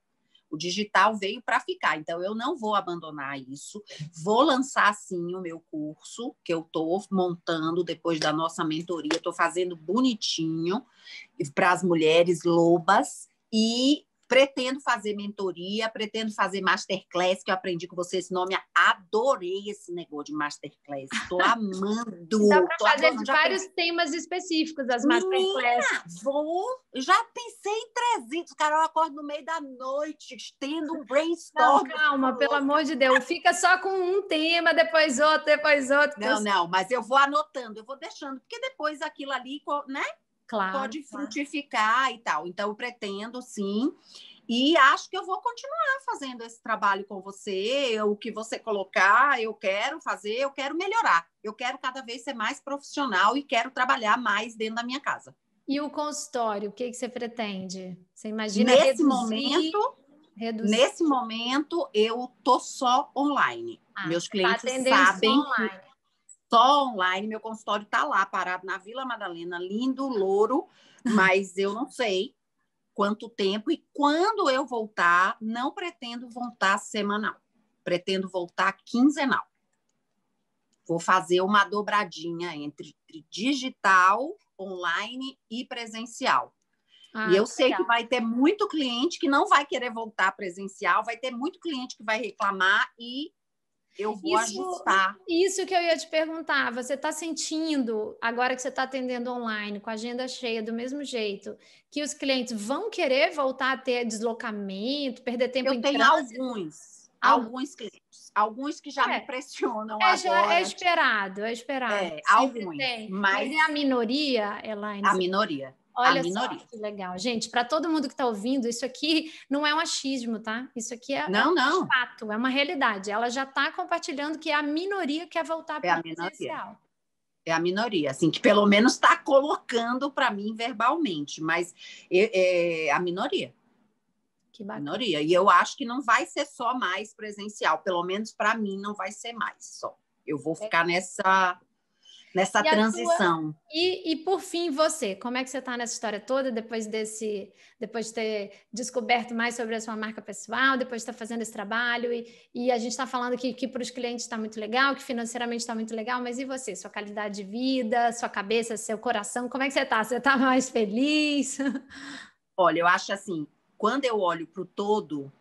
O digital veio para ficar, então eu não vou abandonar isso. Vou lançar sim o meu curso que eu estou montando depois da nossa mentoria. Estou fazendo bonitinho para as mulheres lobas e Pretendo fazer mentoria, pretendo fazer masterclass, que eu aprendi com você esse nome. Adorei esse negócio de masterclass. Estou amando. Dá para fazer vários pensei... temas específicos das masterclass. vou. Já pensei em 300. Carol, eu acordo no meio da noite, tendo um brainstorm. Não, calma, pelo amor de Deus. Fica só com um tema, depois outro, depois outro. Não, não, mas eu vou anotando, eu vou deixando, porque depois aquilo ali, né? claro, pode frutificar e tal. Então, eu pretendo sim. E acho que eu vou continuar fazendo esse trabalho com você, o que você colocar, eu quero fazer, eu quero melhorar. Eu quero cada vez ser mais profissional e quero trabalhar mais dentro da minha casa. E o consultório, o que, que você pretende? Você imagina nesse reduzir, momento? Reduzir. Nesse momento eu tô só online. Ah, Meus tá clientes sabem. Online só online. Meu consultório está lá, parado na Vila Madalena, lindo, louro, mas eu não sei quanto tempo e quando eu voltar, não pretendo voltar semanal. Pretendo voltar quinzenal. Vou fazer uma dobradinha entre digital, online e presencial. Ah, e eu sei legal. que vai ter muito cliente que não vai querer voltar presencial, vai ter muito cliente que vai reclamar e eu vou isso, ajustar. Isso que eu ia te perguntar. Você está sentindo, agora que você está atendendo online, com a agenda cheia, do mesmo jeito, que os clientes vão querer voltar a ter deslocamento, perder tempo eu em tenho alguns. Alguns clientes, alguns que já é. me pressionam é, é agora. É esperado, é esperado. É, alguns, tem. mas... mas é a minoria, Elaine? A minoria, Olha a minoria. Só que legal. Gente, para todo mundo que está ouvindo, isso aqui não é um achismo, tá? Isso aqui é, é não, é um não. fato, é uma realidade. Ela já está compartilhando que é a minoria que quer voltar para é presencial. É a minoria, assim, que pelo menos está colocando para mim verbalmente, mas é, é a minoria. Que bacana. Minoria. E eu acho que não vai ser só mais presencial, pelo menos para mim não vai ser mais só. Eu vou é. ficar nessa nessa e transição. Tua... E, e por fim, você, como é que você está nessa história toda depois desse, depois de ter descoberto mais sobre a sua marca pessoal, depois de estar tá fazendo esse trabalho, e, e a gente está falando que, que para os clientes está muito legal, que financeiramente está muito legal, mas e você? Sua qualidade de vida, sua cabeça, seu coração, como é que você está? Você está mais feliz? Olha, eu acho assim, quando eu olho para o todo,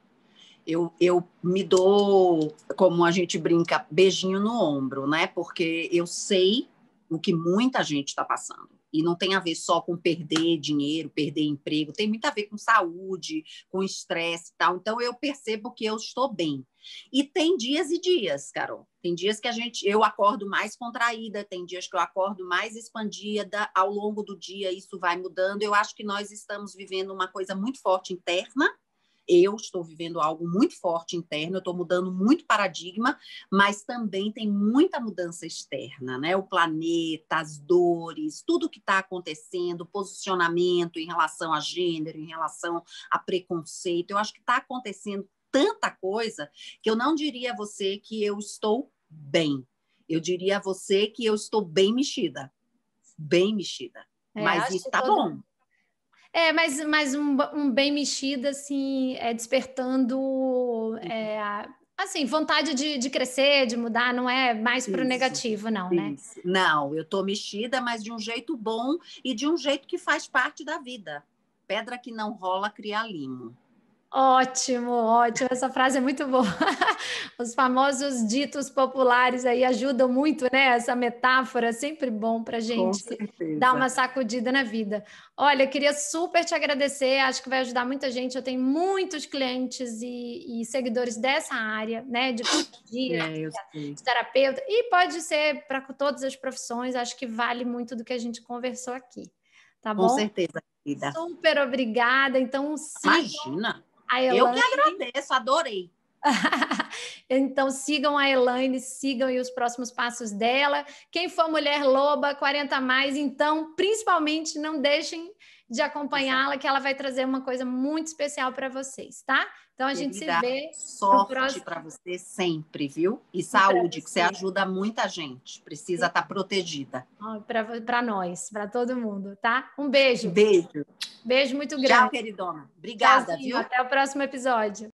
eu, eu, me dou, como a gente brinca, beijinho no ombro, né? Porque eu sei o que muita gente está passando. E não tem a ver só com perder dinheiro, perder emprego, tem muito a ver com saúde, com estresse e tal. Então eu percebo que eu estou bem. E tem dias e dias, Carol. Tem dias que a gente eu acordo mais contraída, tem dias que eu acordo mais expandida, ao longo do dia isso vai mudando. Eu acho que nós estamos vivendo uma coisa muito forte interna eu estou vivendo algo muito forte interno, eu estou mudando muito paradigma, mas também tem muita mudança externa, né? O planeta, as dores, tudo que está acontecendo, posicionamento em relação a gênero, em relação a preconceito. Eu acho que está acontecendo tanta coisa que eu não diria a você que eu estou bem. Eu diria a você que eu estou bem mexida. Bem mexida. É, Mas isso tá todo, bom. É, mas, mas um, um bem mexido, assim, é despertando. Uhum. É, assim, vontade de, de crescer, de mudar, não é mais para o negativo, não, né? isso. né? Não, eu estou mexida, mas de um jeito bom e de um jeito que faz parte da vida. Pedra que não rola cria limo. Ótimo, ótimo. Essa frase é muito boa. Os famosos ditos populares aí ajudam muito, né? Essa metáfora é sempre bom para gente dar uma sacudida na vida. Olha, queria super te agradecer. Acho que vai ajudar muita gente. Eu tenho muitos clientes e, e seguidores dessa área, né? De psicologia, é, de terapeuta e pode ser para todas as profissões. Acho que vale muito do que a gente conversou aqui. Tá bom? Com certeza. Super obrigada. Então, sigam Imagina. Eu que agradeço, adorei. então sigam a Elaine, sigam os próximos passos dela. Quem for mulher loba, 40 mais, então principalmente não deixem de acompanhá-la, que ela vai trazer uma coisa muito especial para vocês, tá? Então a gente se vê. Sorte para você sempre, viu? E saúde, que você ajuda muita gente. Precisa estar tá protegida. Para nós, para todo mundo, tá? Um beijo. Beijo. Beijo muito grande. Tchau, queridona. Obrigada, Tchauzinho. viu? Até o próximo episódio.